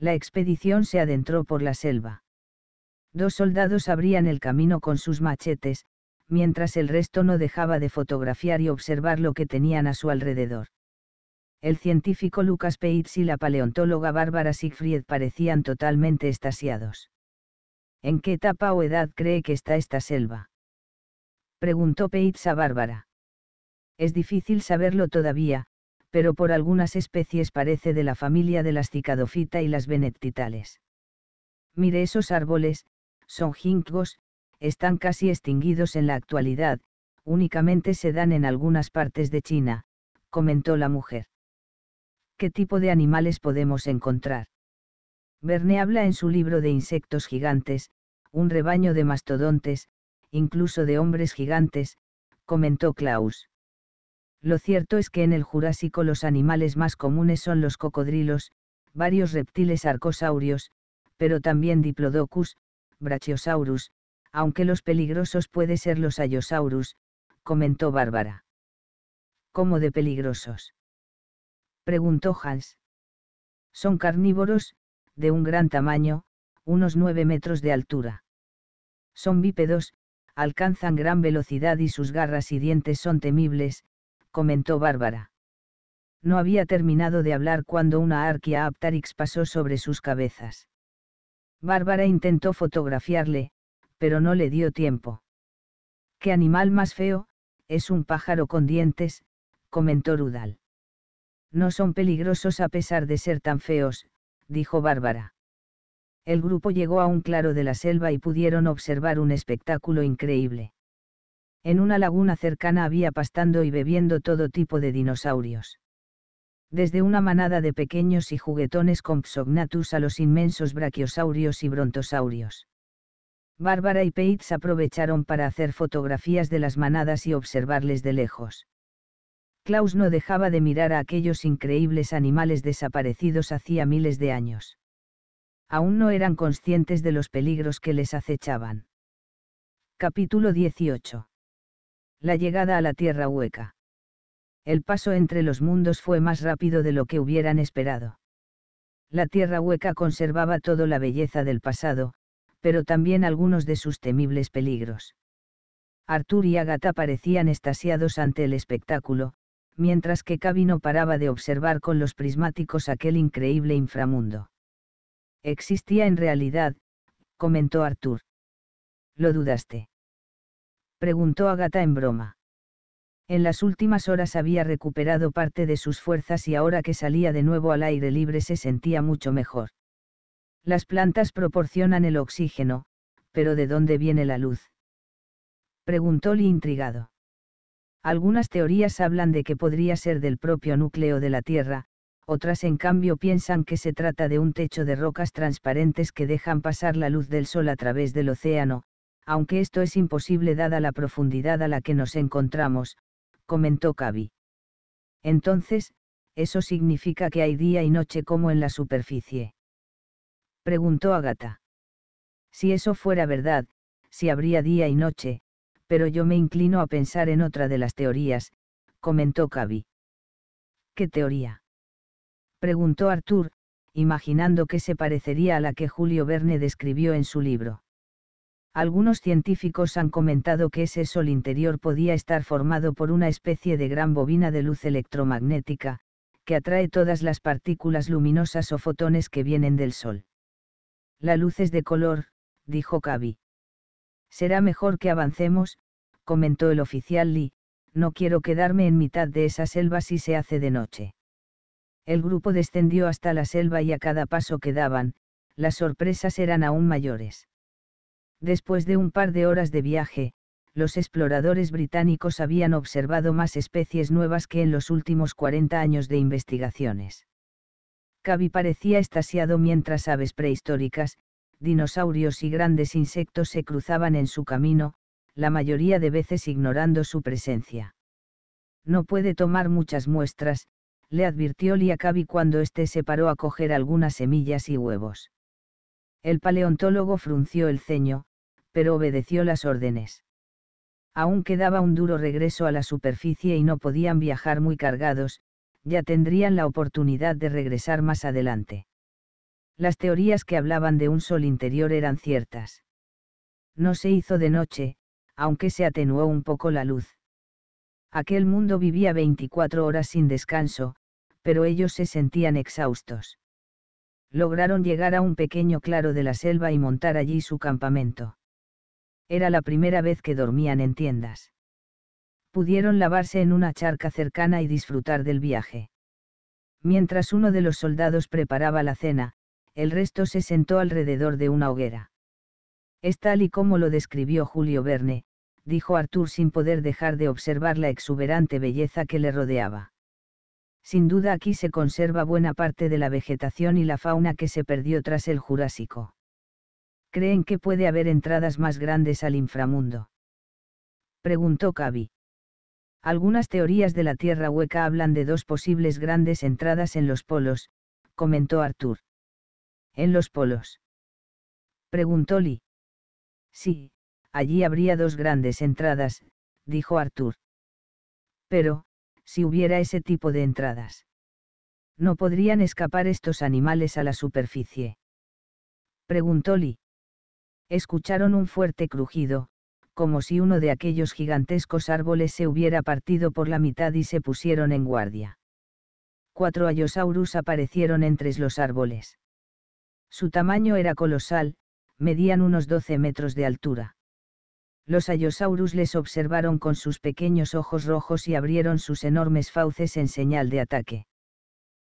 La expedición se adentró por la selva. Dos soldados abrían el camino con sus machetes, mientras el resto no dejaba de fotografiar y observar lo que tenían a su alrededor. El científico Lucas Peitz y la paleontóloga Bárbara Siegfried parecían totalmente estasiados. ¿En qué etapa o edad cree que está esta selva? Preguntó Peitz a Bárbara. Es difícil saberlo todavía, pero por algunas especies parece de la familia de las cicadofita y las benectitales. Mire esos árboles, son jingos» están casi extinguidos en la actualidad, únicamente se dan en algunas partes de China, comentó la mujer. ¿Qué tipo de animales podemos encontrar? Verne habla en su libro de insectos gigantes, un rebaño de mastodontes, incluso de hombres gigantes, comentó Klaus. Lo cierto es que en el Jurásico los animales más comunes son los cocodrilos, varios reptiles arcosaurios, pero también Diplodocus, Brachiosaurus, aunque los peligrosos puede ser los ayosaurus, comentó Bárbara. ¿Cómo de peligrosos? preguntó Hals. Son carnívoros, de un gran tamaño, unos 9 metros de altura. Son bípedos, alcanzan gran velocidad y sus garras y dientes son temibles, comentó Bárbara. No había terminado de hablar cuando una arquia aptarix pasó sobre sus cabezas. Bárbara intentó fotografiarle, pero no le dio tiempo. ¡Qué animal más feo! Es un pájaro con dientes, comentó Rudal. No son peligrosos a pesar de ser tan feos, dijo Bárbara. El grupo llegó a un claro de la selva y pudieron observar un espectáculo increíble. En una laguna cercana había pastando y bebiendo todo tipo de dinosaurios. Desde una manada de pequeños y juguetones psognatus a los inmensos brachiosaurios y brontosaurios. Bárbara y Pates aprovecharon para hacer fotografías de las manadas y observarles de lejos. Klaus no dejaba de mirar a aquellos increíbles animales desaparecidos hacía miles de años. Aún no eran conscientes de los peligros que les acechaban. Capítulo 18. La llegada a la Tierra Hueca. El paso entre los mundos fue más rápido de lo que hubieran esperado. La Tierra Hueca conservaba toda la belleza del pasado, pero también algunos de sus temibles peligros. Artur y Agatha parecían estasiados ante el espectáculo, mientras que Cavi no paraba de observar con los prismáticos aquel increíble inframundo. Existía en realidad, comentó Artur. ¿Lo dudaste? preguntó Agatha en broma. En las últimas horas había recuperado parte de sus fuerzas y ahora que salía de nuevo al aire libre se sentía mucho mejor. Las plantas proporcionan el oxígeno, pero ¿de dónde viene la luz? Preguntó Lee intrigado. Algunas teorías hablan de que podría ser del propio núcleo de la Tierra, otras en cambio piensan que se trata de un techo de rocas transparentes que dejan pasar la luz del sol a través del océano, aunque esto es imposible dada la profundidad a la que nos encontramos, comentó Cavi. Entonces, eso significa que hay día y noche como en la superficie preguntó Agata. Si eso fuera verdad, si habría día y noche, pero yo me inclino a pensar en otra de las teorías, comentó Cavi. ¿Qué teoría? preguntó Arthur, imaginando que se parecería a la que Julio Verne describió en su libro. Algunos científicos han comentado que ese sol interior podía estar formado por una especie de gran bobina de luz electromagnética, que atrae todas las partículas luminosas o fotones que vienen del sol. La luz es de color, dijo Cavi. Será mejor que avancemos, comentó el oficial Lee, no quiero quedarme en mitad de esa selva si se hace de noche. El grupo descendió hasta la selva y a cada paso que daban, las sorpresas eran aún mayores. Después de un par de horas de viaje, los exploradores británicos habían observado más especies nuevas que en los últimos 40 años de investigaciones. Cavi parecía estasiado mientras aves prehistóricas, dinosaurios y grandes insectos se cruzaban en su camino, la mayoría de veces ignorando su presencia. No puede tomar muchas muestras, le advirtió Liacabi cuando éste se paró a coger algunas semillas y huevos. El paleontólogo frunció el ceño, pero obedeció las órdenes. Aún quedaba un duro regreso a la superficie y no podían viajar muy cargados, ya tendrían la oportunidad de regresar más adelante. Las teorías que hablaban de un sol interior eran ciertas. No se hizo de noche, aunque se atenuó un poco la luz. Aquel mundo vivía 24 horas sin descanso, pero ellos se sentían exhaustos. Lograron llegar a un pequeño claro de la selva y montar allí su campamento. Era la primera vez que dormían en tiendas pudieron lavarse en una charca cercana y disfrutar del viaje. Mientras uno de los soldados preparaba la cena, el resto se sentó alrededor de una hoguera. Es tal y como lo describió Julio Verne, dijo Arthur sin poder dejar de observar la exuberante belleza que le rodeaba. Sin duda aquí se conserva buena parte de la vegetación y la fauna que se perdió tras el Jurásico. ¿Creen que puede haber entradas más grandes al inframundo? Preguntó Cavi. Algunas teorías de la Tierra hueca hablan de dos posibles grandes entradas en los polos, comentó Arthur. ¿En los polos? Preguntó Lee. Sí, allí habría dos grandes entradas, dijo Arthur. Pero, si hubiera ese tipo de entradas. ¿No podrían escapar estos animales a la superficie? Preguntó Lee. Escucharon un fuerte crujido, como si uno de aquellos gigantescos árboles se hubiera partido por la mitad y se pusieron en guardia. Cuatro ayosaurus aparecieron entre los árboles. Su tamaño era colosal, medían unos 12 metros de altura. Los ayosaurus les observaron con sus pequeños ojos rojos y abrieron sus enormes fauces en señal de ataque.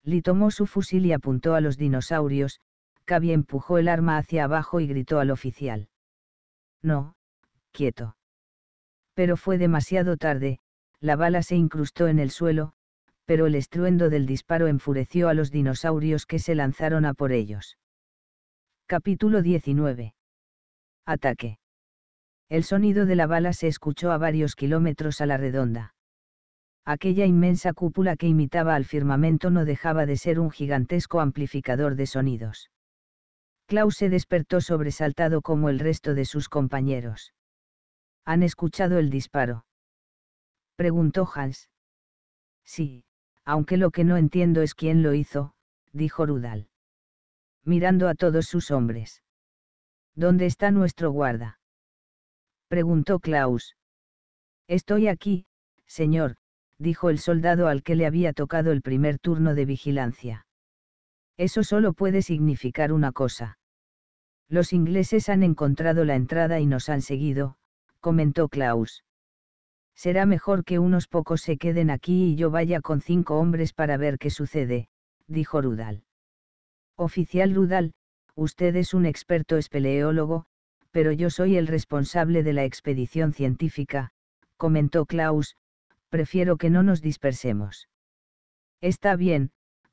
Li tomó su fusil y apuntó a los dinosaurios, cabi empujó el arma hacia abajo y gritó al oficial. No, quieto. Pero fue demasiado tarde, la bala se incrustó en el suelo, pero el estruendo del disparo enfureció a los dinosaurios que se lanzaron a por ellos. Capítulo 19. Ataque. El sonido de la bala se escuchó a varios kilómetros a la redonda. Aquella inmensa cúpula que imitaba al firmamento no dejaba de ser un gigantesco amplificador de sonidos. Klaus se despertó sobresaltado como el resto de sus compañeros. ¿Han escuchado el disparo? Preguntó Hans. Sí, aunque lo que no entiendo es quién lo hizo, dijo Rudal. Mirando a todos sus hombres. ¿Dónde está nuestro guarda? Preguntó Klaus. Estoy aquí, señor, dijo el soldado al que le había tocado el primer turno de vigilancia. Eso solo puede significar una cosa. Los ingleses han encontrado la entrada y nos han seguido, comentó Klaus. Será mejor que unos pocos se queden aquí y yo vaya con cinco hombres para ver qué sucede, dijo Rudal. Oficial Rudal, usted es un experto espeleólogo, pero yo soy el responsable de la expedición científica, comentó Klaus, prefiero que no nos dispersemos. Está bien,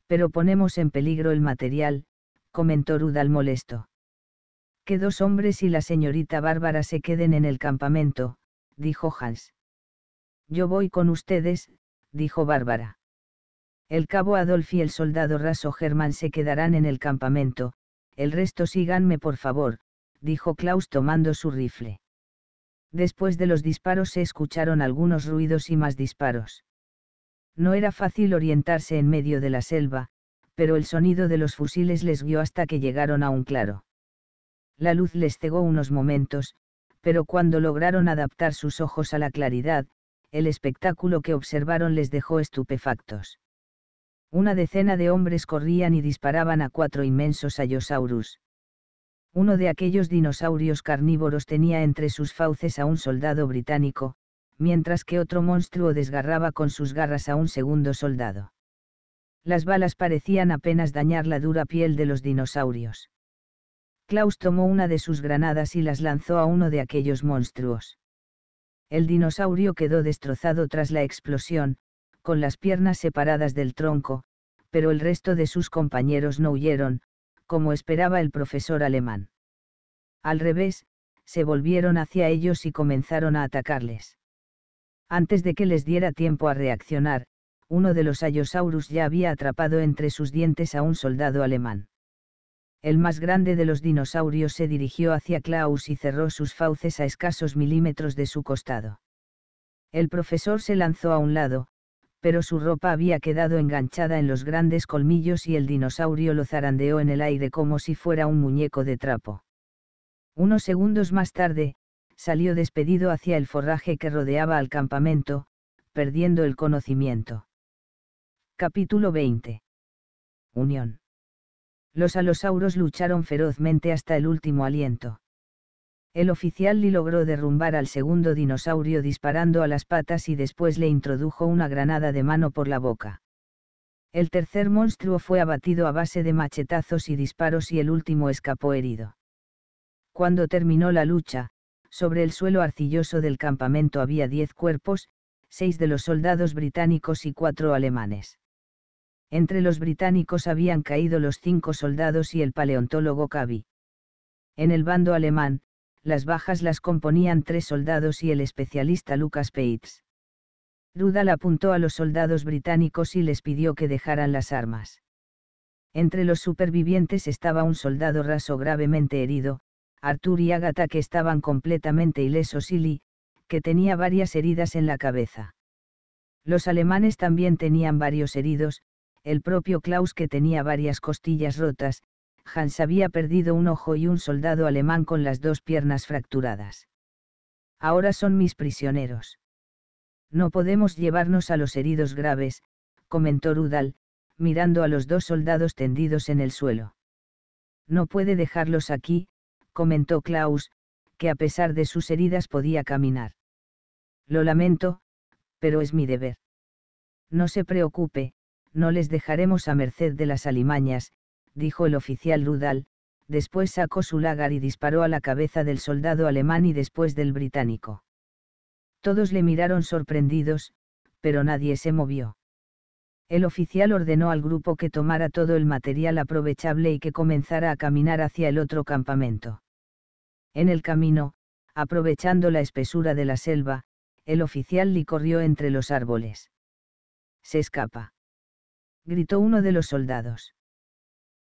pero ponemos en peligro el material, comentó Rudal molesto que dos hombres y la señorita Bárbara se queden en el campamento, dijo Hans. Yo voy con ustedes, dijo Bárbara. El cabo Adolf y el soldado raso Germán se quedarán en el campamento, el resto síganme por favor, dijo Klaus tomando su rifle. Después de los disparos se escucharon algunos ruidos y más disparos. No era fácil orientarse en medio de la selva, pero el sonido de los fusiles les guió hasta que llegaron a un claro. La luz les cegó unos momentos, pero cuando lograron adaptar sus ojos a la claridad, el espectáculo que observaron les dejó estupefactos. Una decena de hombres corrían y disparaban a cuatro inmensos ayosaurus. Uno de aquellos dinosaurios carnívoros tenía entre sus fauces a un soldado británico, mientras que otro monstruo desgarraba con sus garras a un segundo soldado. Las balas parecían apenas dañar la dura piel de los dinosaurios. Klaus tomó una de sus granadas y las lanzó a uno de aquellos monstruos. El dinosaurio quedó destrozado tras la explosión, con las piernas separadas del tronco, pero el resto de sus compañeros no huyeron, como esperaba el profesor alemán. Al revés, se volvieron hacia ellos y comenzaron a atacarles. Antes de que les diera tiempo a reaccionar, uno de los ayosaurus ya había atrapado entre sus dientes a un soldado alemán el más grande de los dinosaurios se dirigió hacia Klaus y cerró sus fauces a escasos milímetros de su costado. El profesor se lanzó a un lado, pero su ropa había quedado enganchada en los grandes colmillos y el dinosaurio lo zarandeó en el aire como si fuera un muñeco de trapo. Unos segundos más tarde, salió despedido hacia el forraje que rodeaba al campamento, perdiendo el conocimiento. Capítulo 20. Unión los alosauros lucharon ferozmente hasta el último aliento. El oficial Lee logró derrumbar al segundo dinosaurio disparando a las patas y después le introdujo una granada de mano por la boca. El tercer monstruo fue abatido a base de machetazos y disparos y el último escapó herido. Cuando terminó la lucha, sobre el suelo arcilloso del campamento había diez cuerpos, seis de los soldados británicos y cuatro alemanes. Entre los británicos habían caído los cinco soldados y el paleontólogo Cavi. En el bando alemán, las bajas las componían tres soldados y el especialista Lucas Peitz. Rudal apuntó a los soldados británicos y les pidió que dejaran las armas. Entre los supervivientes estaba un soldado raso gravemente herido, Arthur y Agatha que estaban completamente ilesos y Lee, que tenía varias heridas en la cabeza. Los alemanes también tenían varios heridos, el propio Klaus que tenía varias costillas rotas, Hans había perdido un ojo y un soldado alemán con las dos piernas fracturadas. Ahora son mis prisioneros. No podemos llevarnos a los heridos graves, comentó Rudal, mirando a los dos soldados tendidos en el suelo. No puede dejarlos aquí, comentó Klaus, que a pesar de sus heridas podía caminar. Lo lamento, pero es mi deber. No se preocupe, no les dejaremos a merced de las alimañas, dijo el oficial Rudal, después sacó su lagar y disparó a la cabeza del soldado alemán y después del británico. Todos le miraron sorprendidos, pero nadie se movió. El oficial ordenó al grupo que tomara todo el material aprovechable y que comenzara a caminar hacia el otro campamento. En el camino, aprovechando la espesura de la selva, el oficial li corrió entre los árboles. Se escapa gritó uno de los soldados.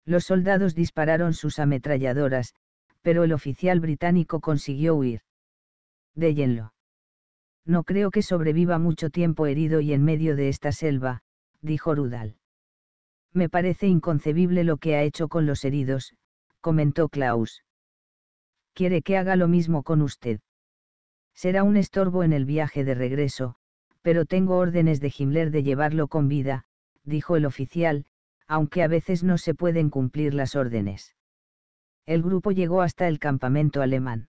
Los soldados dispararon sus ametralladoras, pero el oficial británico consiguió huir. Déjenlo. No creo que sobreviva mucho tiempo herido y en medio de esta selva, dijo Rudal. Me parece inconcebible lo que ha hecho con los heridos, comentó Klaus. Quiere que haga lo mismo con usted. Será un estorbo en el viaje de regreso, pero tengo órdenes de Himmler de llevarlo con vida, dijo el oficial, aunque a veces no se pueden cumplir las órdenes. El grupo llegó hasta el campamento alemán.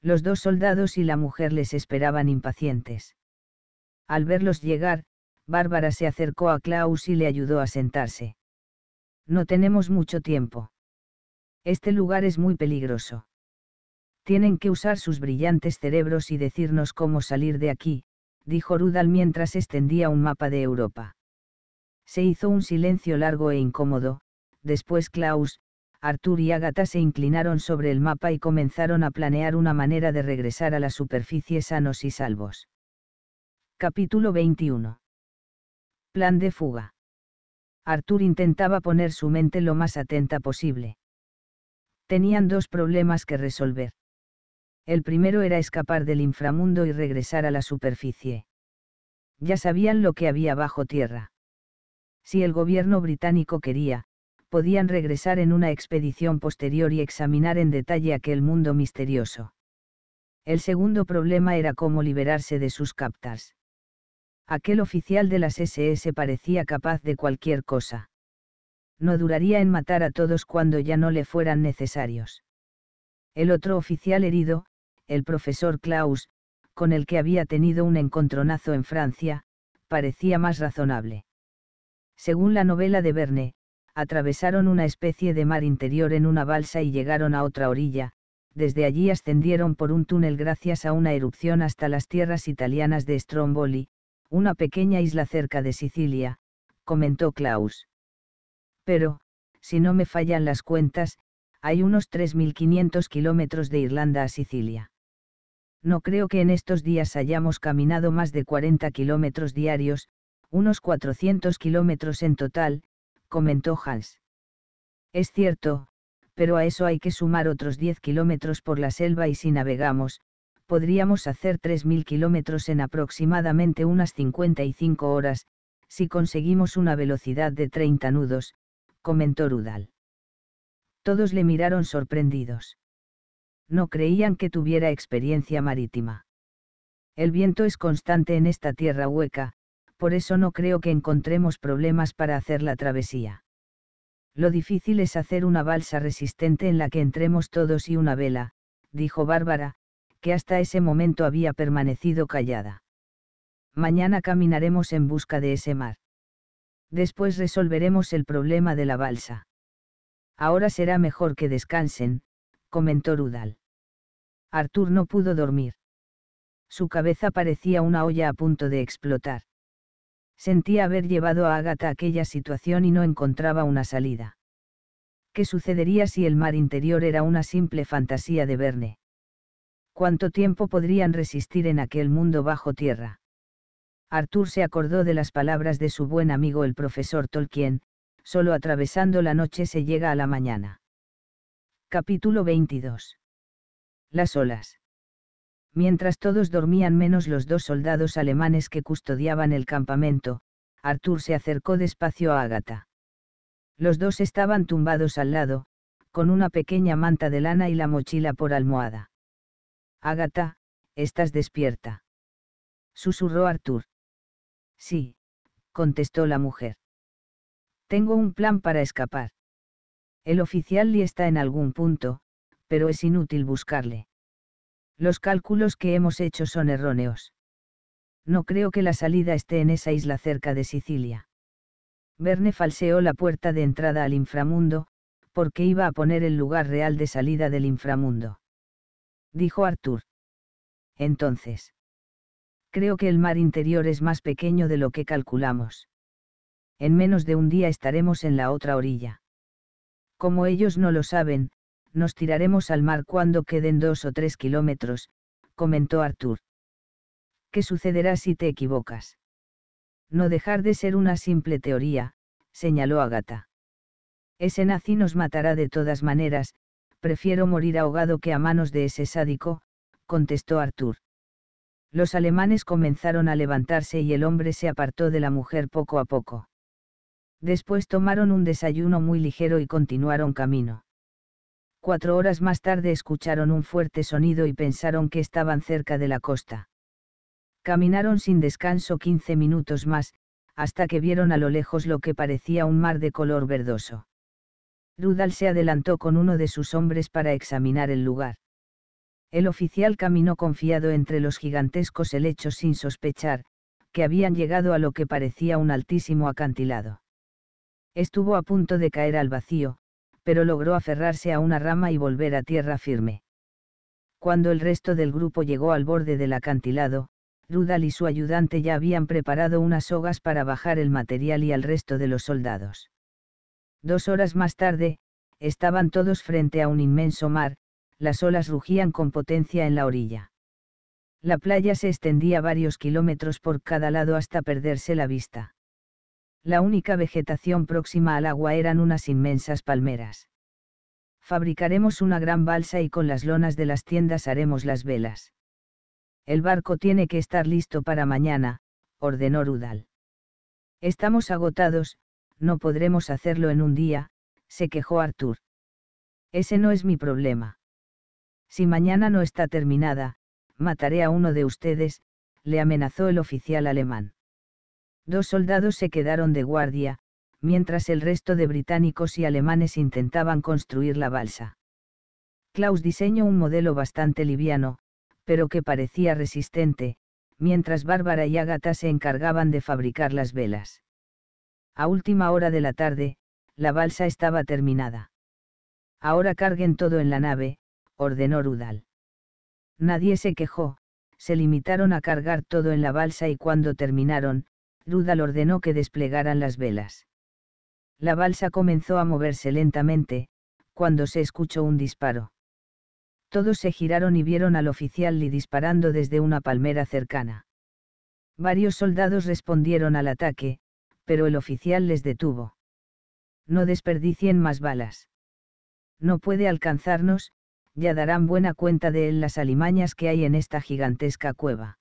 Los dos soldados y la mujer les esperaban impacientes. Al verlos llegar, Bárbara se acercó a Klaus y le ayudó a sentarse. No tenemos mucho tiempo. Este lugar es muy peligroso. Tienen que usar sus brillantes cerebros y decirnos cómo salir de aquí, dijo Rudal mientras extendía un mapa de Europa. Se hizo un silencio largo e incómodo, después Klaus, Artur y Agatha se inclinaron sobre el mapa y comenzaron a planear una manera de regresar a la superficie sanos y salvos. Capítulo 21. Plan de fuga. Arthur intentaba poner su mente lo más atenta posible. Tenían dos problemas que resolver. El primero era escapar del inframundo y regresar a la superficie. Ya sabían lo que había bajo tierra si el gobierno británico quería, podían regresar en una expedición posterior y examinar en detalle aquel mundo misterioso. El segundo problema era cómo liberarse de sus captas. Aquel oficial de las SS parecía capaz de cualquier cosa. No duraría en matar a todos cuando ya no le fueran necesarios. El otro oficial herido, el profesor Klaus, con el que había tenido un encontronazo en Francia, parecía más razonable. Según la novela de Verne, atravesaron una especie de mar interior en una balsa y llegaron a otra orilla, desde allí ascendieron por un túnel gracias a una erupción hasta las tierras italianas de Stromboli, una pequeña isla cerca de Sicilia, comentó Klaus. Pero, si no me fallan las cuentas, hay unos 3.500 kilómetros de Irlanda a Sicilia. No creo que en estos días hayamos caminado más de 40 kilómetros diarios, unos 400 kilómetros en total, comentó Hans. Es cierto, pero a eso hay que sumar otros 10 kilómetros por la selva y si navegamos, podríamos hacer 3.000 kilómetros en aproximadamente unas 55 horas, si conseguimos una velocidad de 30 nudos, comentó Rudal. Todos le miraron sorprendidos. No creían que tuviera experiencia marítima. El viento es constante en esta tierra hueca, por eso no creo que encontremos problemas para hacer la travesía. Lo difícil es hacer una balsa resistente en la que entremos todos y una vela, dijo Bárbara, que hasta ese momento había permanecido callada. Mañana caminaremos en busca de ese mar. Después resolveremos el problema de la balsa. Ahora será mejor que descansen, comentó Rudal. Artur no pudo dormir. Su cabeza parecía una olla a punto de explotar. Sentía haber llevado a Agatha a aquella situación y no encontraba una salida. ¿Qué sucedería si el mar interior era una simple fantasía de Verne? ¿Cuánto tiempo podrían resistir en aquel mundo bajo tierra? Arthur se acordó de las palabras de su buen amigo el profesor Tolkien, solo atravesando la noche se llega a la mañana. Capítulo 22. Las olas. Mientras todos dormían menos los dos soldados alemanes que custodiaban el campamento, Arthur se acercó despacio a Agatha. Los dos estaban tumbados al lado, con una pequeña manta de lana y la mochila por almohada. «Agatha, estás despierta. Susurró Arthur. Sí, contestó la mujer. Tengo un plan para escapar. El oficial Lee está en algún punto, pero es inútil buscarle. Los cálculos que hemos hecho son erróneos. No creo que la salida esté en esa isla cerca de Sicilia. Verne falseó la puerta de entrada al inframundo, porque iba a poner el lugar real de salida del inframundo. Dijo Arthur. Entonces. Creo que el mar interior es más pequeño de lo que calculamos. En menos de un día estaremos en la otra orilla. Como ellos no lo saben, nos tiraremos al mar cuando queden dos o tres kilómetros, comentó Arthur. ¿Qué sucederá si te equivocas? No dejar de ser una simple teoría, señaló Agata. Ese nazi nos matará de todas maneras, prefiero morir ahogado que a manos de ese sádico, contestó Arthur. Los alemanes comenzaron a levantarse y el hombre se apartó de la mujer poco a poco. Después tomaron un desayuno muy ligero y continuaron camino. Cuatro horas más tarde escucharon un fuerte sonido y pensaron que estaban cerca de la costa. Caminaron sin descanso 15 minutos más, hasta que vieron a lo lejos lo que parecía un mar de color verdoso. Rudal se adelantó con uno de sus hombres para examinar el lugar. El oficial caminó confiado entre los gigantescos helechos sin sospechar, que habían llegado a lo que parecía un altísimo acantilado. Estuvo a punto de caer al vacío, pero logró aferrarse a una rama y volver a tierra firme. Cuando el resto del grupo llegó al borde del acantilado, Rudal y su ayudante ya habían preparado unas sogas para bajar el material y al resto de los soldados. Dos horas más tarde, estaban todos frente a un inmenso mar, las olas rugían con potencia en la orilla. La playa se extendía varios kilómetros por cada lado hasta perderse la vista. La única vegetación próxima al agua eran unas inmensas palmeras. Fabricaremos una gran balsa y con las lonas de las tiendas haremos las velas. El barco tiene que estar listo para mañana, ordenó Rudal. Estamos agotados, no podremos hacerlo en un día, se quejó Artur. Ese no es mi problema. Si mañana no está terminada, mataré a uno de ustedes, le amenazó el oficial alemán. Dos soldados se quedaron de guardia, mientras el resto de británicos y alemanes intentaban construir la balsa. Klaus diseñó un modelo bastante liviano, pero que parecía resistente, mientras Bárbara y Ágata se encargaban de fabricar las velas. A última hora de la tarde, la balsa estaba terminada. Ahora carguen todo en la nave, ordenó Rudal. Nadie se quejó, se limitaron a cargar todo en la balsa y cuando terminaron, Rudal ordenó que desplegaran las velas. La balsa comenzó a moverse lentamente, cuando se escuchó un disparo. Todos se giraron y vieron al oficial Lee disparando desde una palmera cercana. Varios soldados respondieron al ataque, pero el oficial les detuvo. No desperdicien más balas. No puede alcanzarnos, ya darán buena cuenta de él las alimañas que hay en esta gigantesca cueva.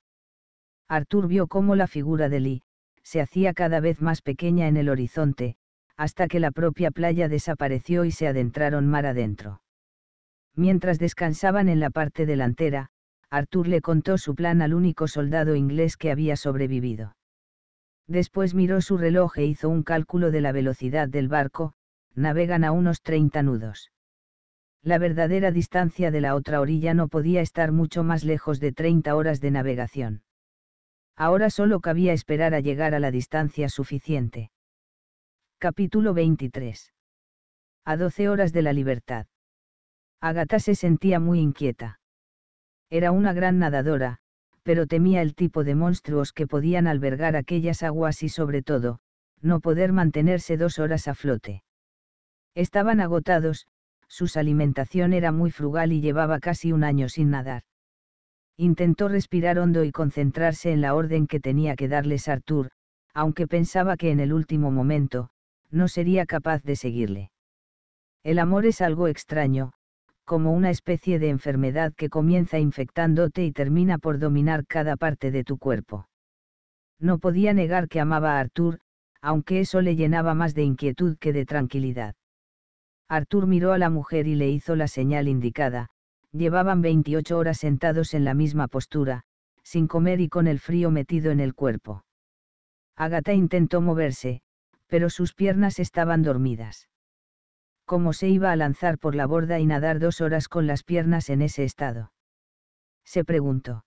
Artur vio cómo la figura de Lee, se hacía cada vez más pequeña en el horizonte, hasta que la propia playa desapareció y se adentraron mar adentro. Mientras descansaban en la parte delantera, Arthur le contó su plan al único soldado inglés que había sobrevivido. Después miró su reloj e hizo un cálculo de la velocidad del barco, navegan a unos 30 nudos. La verdadera distancia de la otra orilla no podía estar mucho más lejos de 30 horas de navegación. Ahora solo cabía esperar a llegar a la distancia suficiente. Capítulo 23. A 12 horas de la libertad. Agatha se sentía muy inquieta. Era una gran nadadora, pero temía el tipo de monstruos que podían albergar aquellas aguas y sobre todo, no poder mantenerse dos horas a flote. Estaban agotados, su alimentación era muy frugal y llevaba casi un año sin nadar. Intentó respirar hondo y concentrarse en la orden que tenía que darles Artur, aunque pensaba que en el último momento, no sería capaz de seguirle. El amor es algo extraño, como una especie de enfermedad que comienza infectándote y termina por dominar cada parte de tu cuerpo. No podía negar que amaba a Arthur, aunque eso le llenaba más de inquietud que de tranquilidad. Arthur miró a la mujer y le hizo la señal indicada, llevaban 28 horas sentados en la misma postura, sin comer y con el frío metido en el cuerpo. Agatha intentó moverse, pero sus piernas estaban dormidas. ¿Cómo se iba a lanzar por la borda y nadar dos horas con las piernas en ese estado? Se preguntó.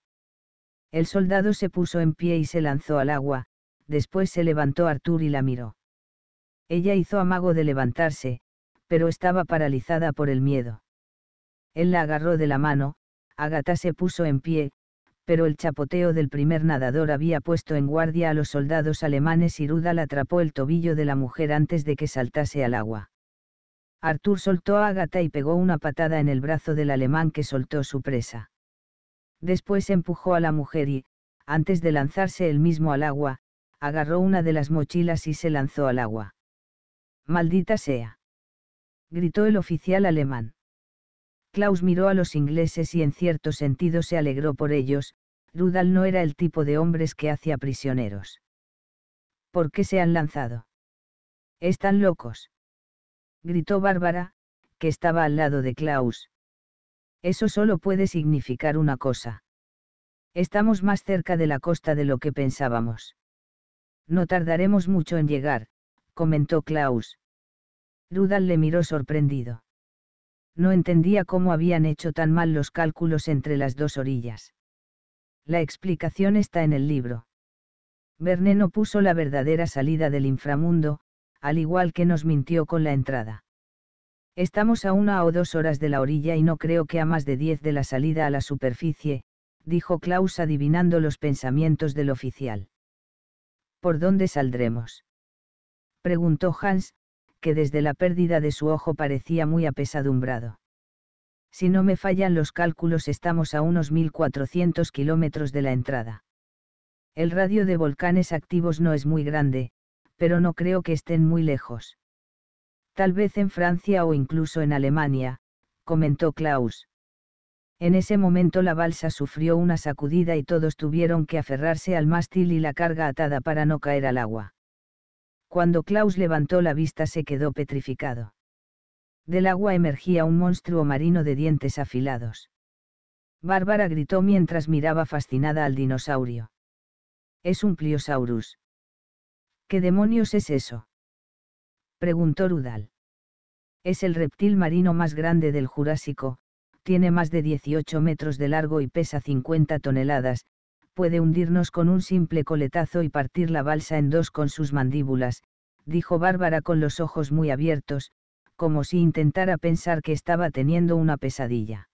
El soldado se puso en pie y se lanzó al agua, después se levantó Artur y la miró. Ella hizo amago de levantarse, pero estaba paralizada por el miedo. Él la agarró de la mano, Agata se puso en pie, pero el chapoteo del primer nadador había puesto en guardia a los soldados alemanes y Rudal atrapó el tobillo de la mujer antes de que saltase al agua. Arthur soltó a Agata y pegó una patada en el brazo del alemán que soltó su presa. Después empujó a la mujer y, antes de lanzarse él mismo al agua, agarró una de las mochilas y se lanzó al agua. Maldita sea. Gritó el oficial alemán. Klaus miró a los ingleses y en cierto sentido se alegró por ellos, Rudal no era el tipo de hombres que hacía prisioneros. ¿Por qué se han lanzado? Están locos. Gritó Bárbara, que estaba al lado de Klaus. Eso solo puede significar una cosa. Estamos más cerca de la costa de lo que pensábamos. No tardaremos mucho en llegar, comentó Klaus. Rudal le miró sorprendido no entendía cómo habían hecho tan mal los cálculos entre las dos orillas. La explicación está en el libro. Verne no puso la verdadera salida del inframundo, al igual que nos mintió con la entrada. Estamos a una o dos horas de la orilla y no creo que a más de diez de la salida a la superficie, dijo Klaus adivinando los pensamientos del oficial. ¿Por dónde saldremos? preguntó Hans, que desde la pérdida de su ojo parecía muy apesadumbrado. Si no me fallan los cálculos estamos a unos 1.400 kilómetros de la entrada. El radio de volcanes activos no es muy grande, pero no creo que estén muy lejos. Tal vez en Francia o incluso en Alemania, comentó Klaus. En ese momento la balsa sufrió una sacudida y todos tuvieron que aferrarse al mástil y la carga atada para no caer al agua. Cuando Klaus levantó la vista se quedó petrificado. Del agua emergía un monstruo marino de dientes afilados. Bárbara gritó mientras miraba fascinada al dinosaurio. Es un pliosaurus. ¿Qué demonios es eso? preguntó Rudal. Es el reptil marino más grande del Jurásico, tiene más de 18 metros de largo y pesa 50 toneladas, puede hundirnos con un simple coletazo y partir la balsa en dos con sus mandíbulas, dijo Bárbara con los ojos muy abiertos, como si intentara pensar que estaba teniendo una pesadilla.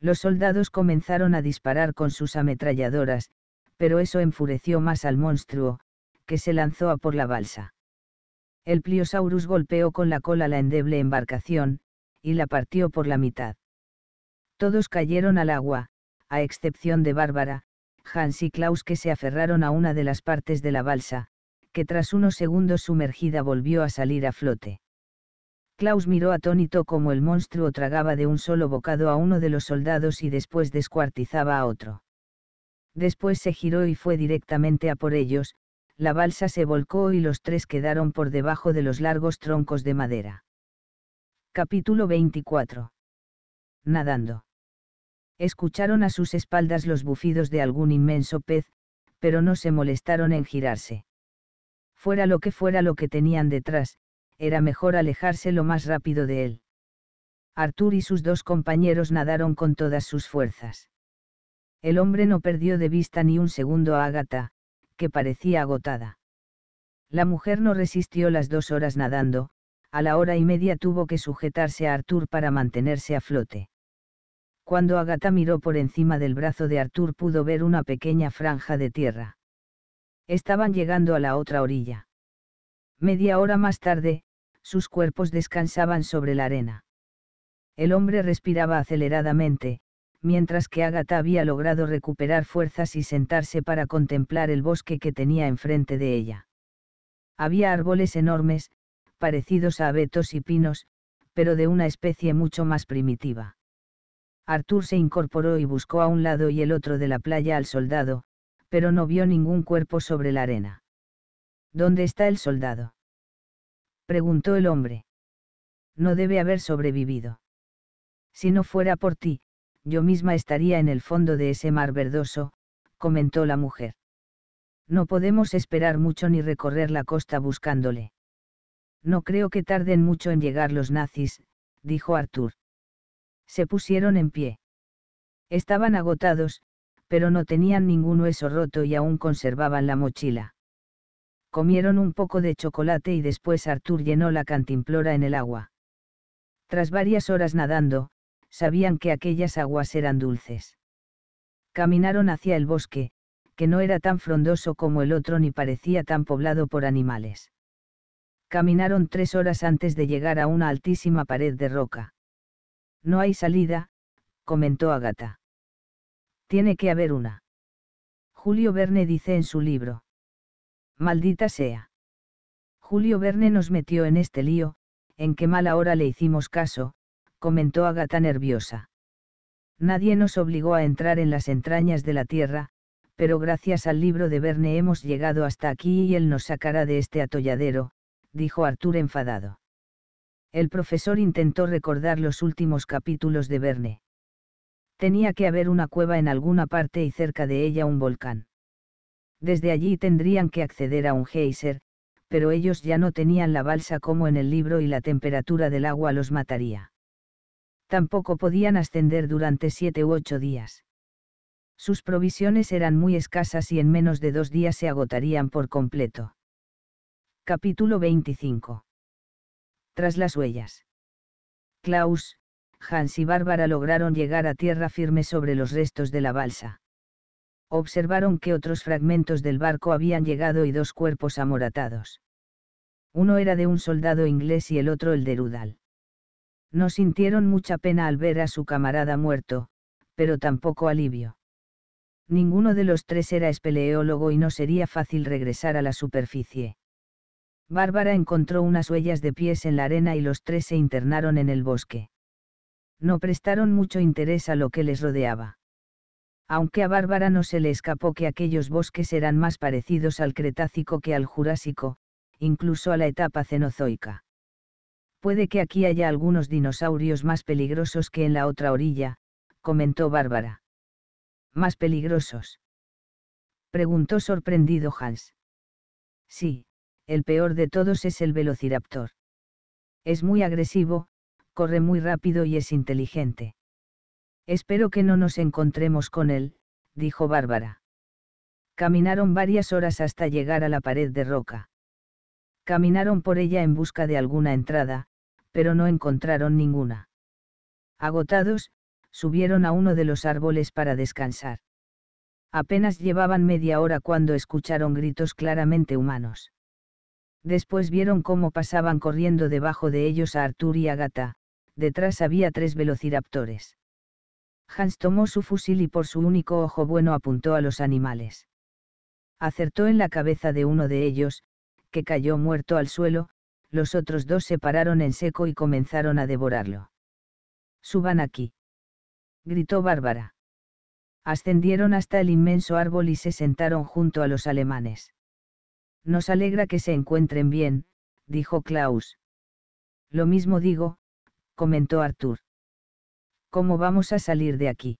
Los soldados comenzaron a disparar con sus ametralladoras, pero eso enfureció más al monstruo, que se lanzó a por la balsa. El Pliosaurus golpeó con la cola la endeble embarcación, y la partió por la mitad. Todos cayeron al agua, a excepción de Bárbara, Hans y Klaus que se aferraron a una de las partes de la balsa, que tras unos segundos sumergida volvió a salir a flote. Klaus miró atónito como el monstruo tragaba de un solo bocado a uno de los soldados y después descuartizaba a otro. Después se giró y fue directamente a por ellos, la balsa se volcó y los tres quedaron por debajo de los largos troncos de madera. Capítulo 24. Nadando. Escucharon a sus espaldas los bufidos de algún inmenso pez, pero no se molestaron en girarse. Fuera lo que fuera lo que tenían detrás, era mejor alejarse lo más rápido de él. Artur y sus dos compañeros nadaron con todas sus fuerzas. El hombre no perdió de vista ni un segundo a Agatha, que parecía agotada. La mujer no resistió las dos horas nadando, a la hora y media tuvo que sujetarse a Artur para mantenerse a flote. Cuando Agatha miró por encima del brazo de Arthur pudo ver una pequeña franja de tierra. Estaban llegando a la otra orilla. Media hora más tarde, sus cuerpos descansaban sobre la arena. El hombre respiraba aceleradamente, mientras que Agatha había logrado recuperar fuerzas y sentarse para contemplar el bosque que tenía enfrente de ella. Había árboles enormes, parecidos a abetos y pinos, pero de una especie mucho más primitiva. Arthur se incorporó y buscó a un lado y el otro de la playa al soldado, pero no vio ningún cuerpo sobre la arena. ¿Dónde está el soldado? preguntó el hombre. No debe haber sobrevivido. Si no fuera por ti, yo misma estaría en el fondo de ese mar verdoso, comentó la mujer. No podemos esperar mucho ni recorrer la costa buscándole. No creo que tarden mucho en llegar los nazis, dijo Artur se pusieron en pie. Estaban agotados, pero no tenían ningún hueso roto y aún conservaban la mochila. Comieron un poco de chocolate y después Arthur llenó la cantimplora en el agua. Tras varias horas nadando, sabían que aquellas aguas eran dulces. Caminaron hacia el bosque, que no era tan frondoso como el otro ni parecía tan poblado por animales. Caminaron tres horas antes de llegar a una altísima pared de roca. No hay salida, comentó Agata. Tiene que haber una. Julio Verne dice en su libro. Maldita sea. Julio Verne nos metió en este lío, en qué mala hora le hicimos caso, comentó Agata nerviosa. Nadie nos obligó a entrar en las entrañas de la Tierra, pero gracias al libro de Verne hemos llegado hasta aquí y él nos sacará de este atolladero, dijo Artur enfadado. El profesor intentó recordar los últimos capítulos de Verne. Tenía que haber una cueva en alguna parte y cerca de ella un volcán. Desde allí tendrían que acceder a un geyser, pero ellos ya no tenían la balsa como en el libro y la temperatura del agua los mataría. Tampoco podían ascender durante siete u ocho días. Sus provisiones eran muy escasas y en menos de dos días se agotarían por completo. Capítulo 25 tras las huellas. Klaus, Hans y Bárbara lograron llegar a tierra firme sobre los restos de la balsa. Observaron que otros fragmentos del barco habían llegado y dos cuerpos amoratados. Uno era de un soldado inglés y el otro el de Rudal. No sintieron mucha pena al ver a su camarada muerto, pero tampoco alivio. Ninguno de los tres era espeleólogo y no sería fácil regresar a la superficie. Bárbara encontró unas huellas de pies en la arena y los tres se internaron en el bosque. No prestaron mucho interés a lo que les rodeaba. Aunque a Bárbara no se le escapó que aquellos bosques eran más parecidos al Cretácico que al Jurásico, incluso a la etapa Cenozoica. Puede que aquí haya algunos dinosaurios más peligrosos que en la otra orilla, comentó Bárbara. ¿Más peligrosos? Preguntó sorprendido Hans. Sí, el peor de todos es el velociraptor. Es muy agresivo, corre muy rápido y es inteligente. Espero que no nos encontremos con él, dijo Bárbara. Caminaron varias horas hasta llegar a la pared de roca. Caminaron por ella en busca de alguna entrada, pero no encontraron ninguna. Agotados, subieron a uno de los árboles para descansar. Apenas llevaban media hora cuando escucharon gritos claramente humanos. Después vieron cómo pasaban corriendo debajo de ellos a Artur y Gata, detrás había tres velociraptores. Hans tomó su fusil y por su único ojo bueno apuntó a los animales. Acertó en la cabeza de uno de ellos, que cayó muerto al suelo, los otros dos se pararon en seco y comenzaron a devorarlo. Suban aquí. Gritó Bárbara. Ascendieron hasta el inmenso árbol y se sentaron junto a los alemanes. Nos alegra que se encuentren bien, dijo Klaus. Lo mismo digo, comentó Arthur. ¿Cómo vamos a salir de aquí?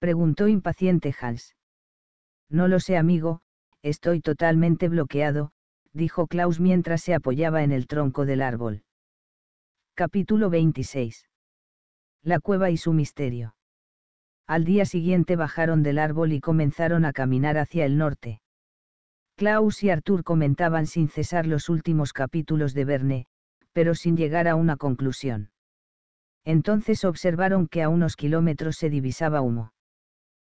preguntó impaciente Hans. No lo sé, amigo, estoy totalmente bloqueado, dijo Klaus mientras se apoyaba en el tronco del árbol. Capítulo 26. La cueva y su misterio. Al día siguiente bajaron del árbol y comenzaron a caminar hacia el norte. Klaus y Arthur comentaban sin cesar los últimos capítulos de Verne, pero sin llegar a una conclusión. Entonces observaron que a unos kilómetros se divisaba humo.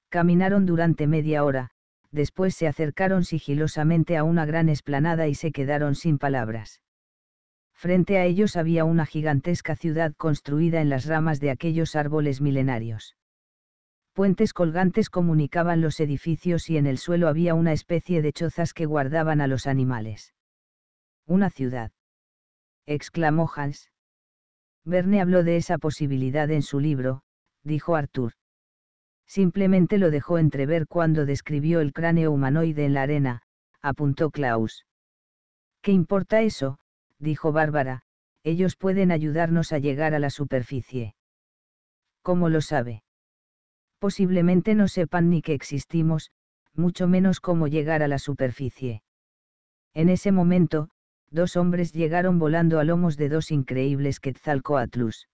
Caminaron durante media hora, después se acercaron sigilosamente a una gran esplanada y se quedaron sin palabras. Frente a ellos había una gigantesca ciudad construida en las ramas de aquellos árboles milenarios. Puentes colgantes comunicaban los edificios y en el suelo había una especie de chozas que guardaban a los animales. Una ciudad. exclamó Hans. Verne habló de esa posibilidad en su libro, dijo Arthur. Simplemente lo dejó entrever cuando describió el cráneo humanoide en la arena, apuntó Klaus. ¿Qué importa eso? dijo Bárbara, ellos pueden ayudarnos a llegar a la superficie. ¿Cómo lo sabe? posiblemente no sepan ni que existimos, mucho menos cómo llegar a la superficie. En ese momento, dos hombres llegaron volando a lomos de dos increíbles Quetzalcoatlus.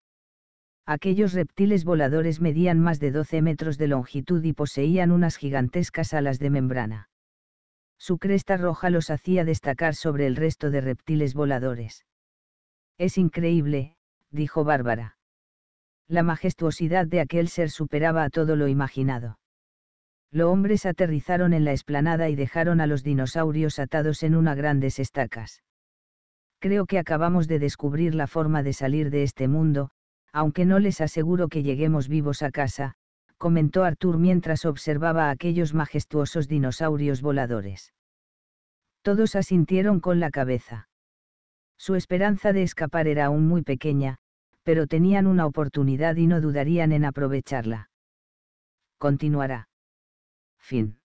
Aquellos reptiles voladores medían más de 12 metros de longitud y poseían unas gigantescas alas de membrana. Su cresta roja los hacía destacar sobre el resto de reptiles voladores. Es increíble, dijo Bárbara la majestuosidad de aquel ser superaba a todo lo imaginado. Los hombres aterrizaron en la esplanada y dejaron a los dinosaurios atados en unas grandes estacas. Creo que acabamos de descubrir la forma de salir de este mundo, aunque no les aseguro que lleguemos vivos a casa, comentó Arthur mientras observaba a aquellos majestuosos dinosaurios voladores. Todos asintieron con la cabeza. Su esperanza de escapar era aún muy pequeña, pero tenían una oportunidad y no dudarían en aprovecharla. Continuará. Fin.